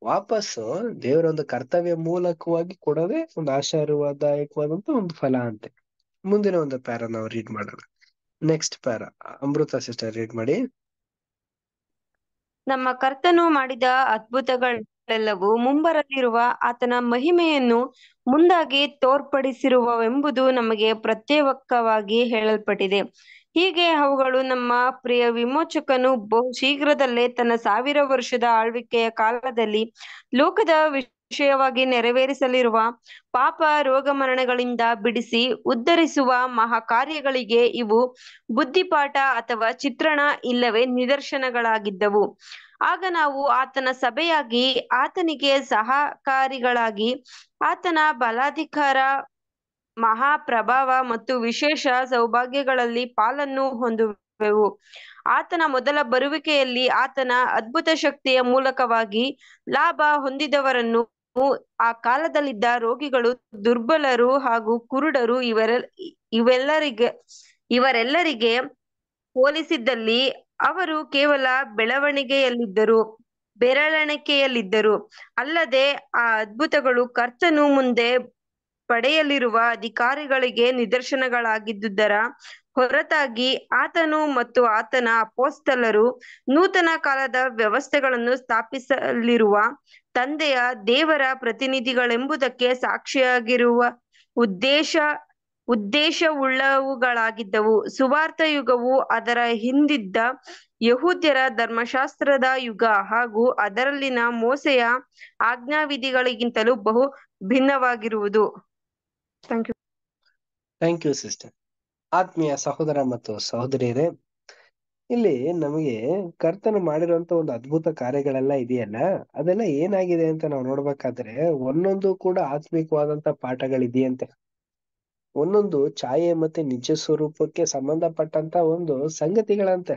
ವಾಪಸ್ಸು ದೇವರೊಂದು ಕರ್ತವ್ಯ ಮೂಲಕವಾಗಿ ಕೊಡೋದೇ ಒಂದು ಆಶೀರ್ವಾದದಾಯಕವಾದಂತ ಒಂದು ಫಲ ಅಂತೆ ಮುಂದಿನ ಒಂದು ಪ್ಯಾರ ನಾವು ರೀಡ್ ಮಾಡೋಣ next para Amrutha sister read ಮಾಡಿ ನಮ್ಮ ಕರ್ತನು ಮಾಡಿದ ಅದ್ಭುತಗಳೆಲ್ಲವೂ ಮುಂಬರಲಿರುವ ಆತನ ಮಹಿಮೆಯನ್ನು ಮುಂದಾಗಿ ತೋರ್ಪಡಿಸಿರುವವೆಂಬುದು ನಮಗೆ ಪ್ರತ್ಯೇಕವಾಗಿ ಹೇಳಲ್ಪಟ್ಟಿದೆ ಹೀಗೆ ಅವುಗಳು ನಮ್ಮ ಪ್ರಿಯ ವಿಮೋಚಕನು ಬಹು ಶೀಘ್ರದಲ್ಲೇ ತನ್ನ ಸಾವಿರ ವರ್ಷದ ಆಳ್ವಿಕೆಯ ಕಾಲದಲ್ಲಿ ಲೋಕದ ವಿಷಯವಾಗಿ ನೆರವೇರಿಸಲಿರುವ ಪಾಪ ರೋಗ ಮರಣಗಳಿಂದ ಬಿಡಿಸಿ ಉದ್ಧರಿಸುವ ಕಾರ್ಯಗಳಿಗೆ ಇವು ಬುದ್ಧಿಪಾಠ ಅಥವಾ ಚಿತ್ರಣ ಇಲ್ಲವೇ ನಿದರ್ಶನಗಳಾಗಿದ್ದವು ಆಗ ನಾವು ಆತನ ಸಭೆಯಾಗಿ ಆತನಿಗೆ ಸಹಕಾರಿಗಳಾಗಿ ಆತನ ಬಲಾಧಿಕಾರ ಮಹಾ ಪ್ರಭಾವ ಮತ್ತು ವಿಶೇಷ ಸೌಭಾಗ್ಯಗಳಲ್ಲಿ ಪಾಲನ್ನು ಹೊಂದುವೆವು ಆತನ ಮೊದಲ ಬರುವಿಕೆಯಲ್ಲಿ ಆತನ ಅದ್ಭುತ ಶಕ್ತಿಯ ಮೂಲಕವಾಗಿ ಲಾಭ ಹೊಂದಿದವರನ್ನು ಆ ಕಾಲದಲ್ಲಿದ್ದ ರೋಗಿಗಳು ದುರ್ಬಲರು ಹಾಗೂ ಕುರುಡರು ಇವರ ಇವೆಲ್ಲರಿಗೆ ಇವರೆಲ್ಲರಿಗೆ ಹೋಲಿಸಿದ್ದಲ್ಲಿ ಅವರು ಕೇವಲ ಬೆಳವಣಿಗೆಯಲ್ಲಿದ್ದರು ಬೆರಳೆಣಿಕೆಯಲ್ಲಿದ್ದರು ಅಲ್ಲದೆ ಆ ಅದ್ಭುತಗಳು ಕರ್ತನು ಮುಂದೆ ಪಡೆಯಲಿರುವ ಅಧಿಕಾರಿಗಳಿಗೆ ನಿದರ್ಶನಗಳಾಗಿದ್ದುದರ ಹೊರತಾಗಿ ಆತನು ಮತ್ತು ಆತನ ಅಪೋಸ್ತಲರು ನೂತನ ಕಾಲದ ವ್ಯವಸ್ಥೆಗಳನ್ನು ಸ್ಥಾಪಿಸಲಿರುವ ತಂದೆಯ ದೇವರ ಪ್ರತಿನಿಧಿಗಳೆಂಬುದಕ್ಕೆ ಸಾಕ್ಷಿಯಾಗಿರುವ ಉದ್ದೇಶ ಉದ್ದೇಶವುಳ್ಳವುಗಳಾಗಿದ್ದವು ಸುವಾರ್ತ ಯುಗವು ಅದರ ಹಿಂದಿದ್ದ ಯಹೂದ್ಯರ ಧರ್ಮಶಾಸ್ತ್ರದ ಯುಗ ಹಾಗೂ ಅದರಲ್ಲಿನ ಮೋಸೆಯ ಆಜ್ಞಾವಿಧಿಗಳಿಗಿಂತಲೂ ಬಹು ಭಿನ್ನವಾಗಿರುವುದು thank you thank you sister ಆತ್ಮೀಯ ಸಹೋದರ ಮತ್ತು ಸಹೋದರಿಯರೇ ಇಲ್ಲಿ ನಮಗೆ ಕರ್ತನ ಮಾಡಿರುವಂತ ಒಂದು ಅದ್ಭುತ ಕಾರ್ಯಗಳೆಲ್ಲ ಇದೆಯಲ್ಲ ಅದೆಲ್ಲ ಏನಾಗಿದೆ ಅಂತ ನಾವು ನೋಡ್ಬೇಕಾದ್ರೆ ಒಂದೊಂದು ಕೂಡ ಆತ್ಮಿಕವಾದಂತ ಪಾಠಗಳಿದೆಯಂತೆ ಒಂದೊಂದು ಛಾಯೆ ಮತ್ತೆ ನಿಜ ಸ್ವರೂಪಕ್ಕೆ ಸಂಬಂಧಪಟ್ಟಂತ ಒಂದು ಸಂಗತಿಗಳಂತೆ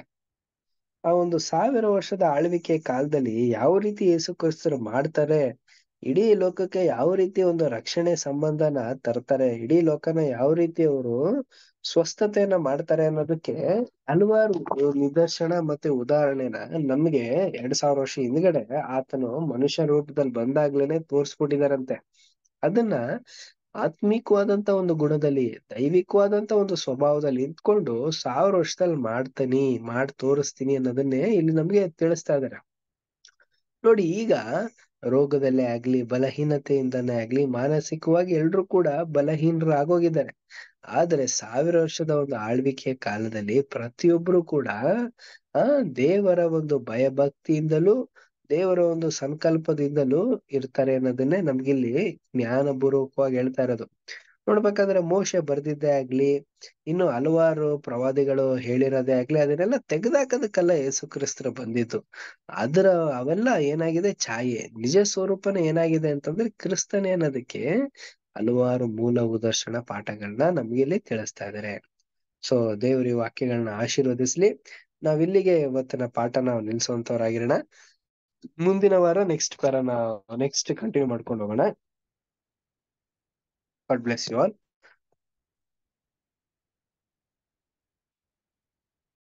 ಆ ಒಂದು ಸಾವಿರ ವರ್ಷದ ಆಳ್ವಿಕೆ ಕಾಲದಲ್ಲಿ ಯಾವ ರೀತಿ ಯೇಸು ಕ್ರಿಸ್ತರು ಮಾಡ್ತಾರೆ ಇಡೀ ಲೋಕಕ್ಕೆ ಯಾವ ರೀತಿ ಒಂದು ರಕ್ಷಣೆ ಸಂಬಂಧನ ತರ್ತಾರೆ ಇಡೀ ಲೋಕನ ಯಾವ ರೀತಿ ಅವರು ಸ್ವಸ್ಥತೆಯನ್ನ ಮಾಡ್ತಾರೆ ಅನ್ನೋದಕ್ಕೆ ಹಲವಾರು ನಿದರ್ಶನ ಮತ್ತೆ ಉದಾಹರಣೆನ ನಮ್ಗೆ ಎರಡ್ ಸಾವಿರ ವರ್ಷ ಹಿಂದ್ಗಡೆ ಆತನು ಮನುಷ್ಯ ರೂಪದಲ್ಲಿ ಬಂದಾಗ್ಲೇನೆ ತೋರ್ಸ್ಬಿಟ್ಟಿದಾರಂತೆ ಅದನ್ನ ಆತ್ಮಿಕವಾದಂತ ಒಂದು ಗುಣದಲ್ಲಿ ದೈವಿಕವಾದಂತ ಒಂದು ಸ್ವಭಾವದಲ್ಲಿ ನಿಂತ್ಕೊಂಡು ಸಾವಿರ ವರ್ಷದಲ್ಲಿ ಮಾಡ್ತೀನಿ ಮಾಡಿ ತೋರಿಸ್ತೀನಿ ಅನ್ನೋದನ್ನೇ ಇಲ್ಲಿ ನಮ್ಗೆ ತಿಳಿಸ್ತಾ ಇದ್ದಾರೆ ನೋಡಿ ಈಗ ರೋಗದಲ್ಲೇ ಆಗ್ಲಿ ಬಲಹೀನತೆಯಿಂದನೇ ಆಗ್ಲಿ ಮಾನಸಿಕವಾಗಿ ಎಲ್ರು ಕೂಡ ಬಲಹೀನರು ಆಗೋಗಿದ್ದಾರೆ ಆದ್ರೆ ಸಾವಿರ ವರ್ಷದ ಒಂದು ಆಳ್ವಿಕೆಯ ಕಾಲದಲ್ಲಿ ಪ್ರತಿಯೊಬ್ರು ಕೂಡ ಆ ದೇವರ ಒಂದು ಭಯಭಕ್ತಿಯಿಂದಲೂ ದೇವರ ಒಂದು ಸಂಕಲ್ಪದಿಂದಲೂ ಇರ್ತಾರೆ ಅನ್ನೋದನ್ನೇ ನಮ್ಗಿಲ್ಲಿ ಜ್ಞಾನ ಪೂರ್ವಕವಾಗಿ ಹೇಳ್ತಾ ಇರೋದು ನೋಡ್ಬೇಕಾದ್ರೆ ಮೋಶೆ ಬರ್ದಿದ್ದೇ ಆಗ್ಲಿ ಇನ್ನು ಹಲವಾರು ಪ್ರವಾದಿಗಳು ಹೇಳಿರೋದೇ ಆಗ್ಲಿ ಅದನ್ನೆಲ್ಲ ತೆಗೆದಾಕೋದಕ್ಕೆಲ್ಲ ಯೇಸು ಕ್ರಿಸ್ತರು ಬಂದಿತ್ತು ಅದರ ಅವೆಲ್ಲ ಏನಾಗಿದೆ ಛಾಯೆ ನಿಜ ಸ್ವರೂಪನ ಏನಾಗಿದೆ ಅಂತಂದ್ರೆ ಕ್ರಿಸ್ತನೇ ಅನ್ನೋದಕ್ಕೆ ಹಲವಾರು ಮೂಲ ಉದರ್ಶನ ಪಾಠಗಳನ್ನ ನಮ್ಗೆ ಇಲ್ಲಿ ತಿಳಿಸ್ತಾ ಇದಾರೆ ಸೊ ದೇವ್ರ ಈ ವಾಕ್ಯಗಳನ್ನ ಆಶೀರ್ವದಿಸ್ಲಿ ನಾವ್ ಇಲ್ಲಿಗೆ ಇವತ್ತಿನ ಪಾಠ ನಾವು ನಿಲ್ಸುವಂತವ್ರಾಗಿರೋಣ ಮುಂದಿನ ವಾರ ನೆಕ್ಸ್ಟ್ ಪರ ನೆಕ್ಸ್ಟ್ ಕಂಟಿನ್ಯೂ ಮಾಡ್ಕೊಂಡು ಹೋಗೋಣ God bless you all.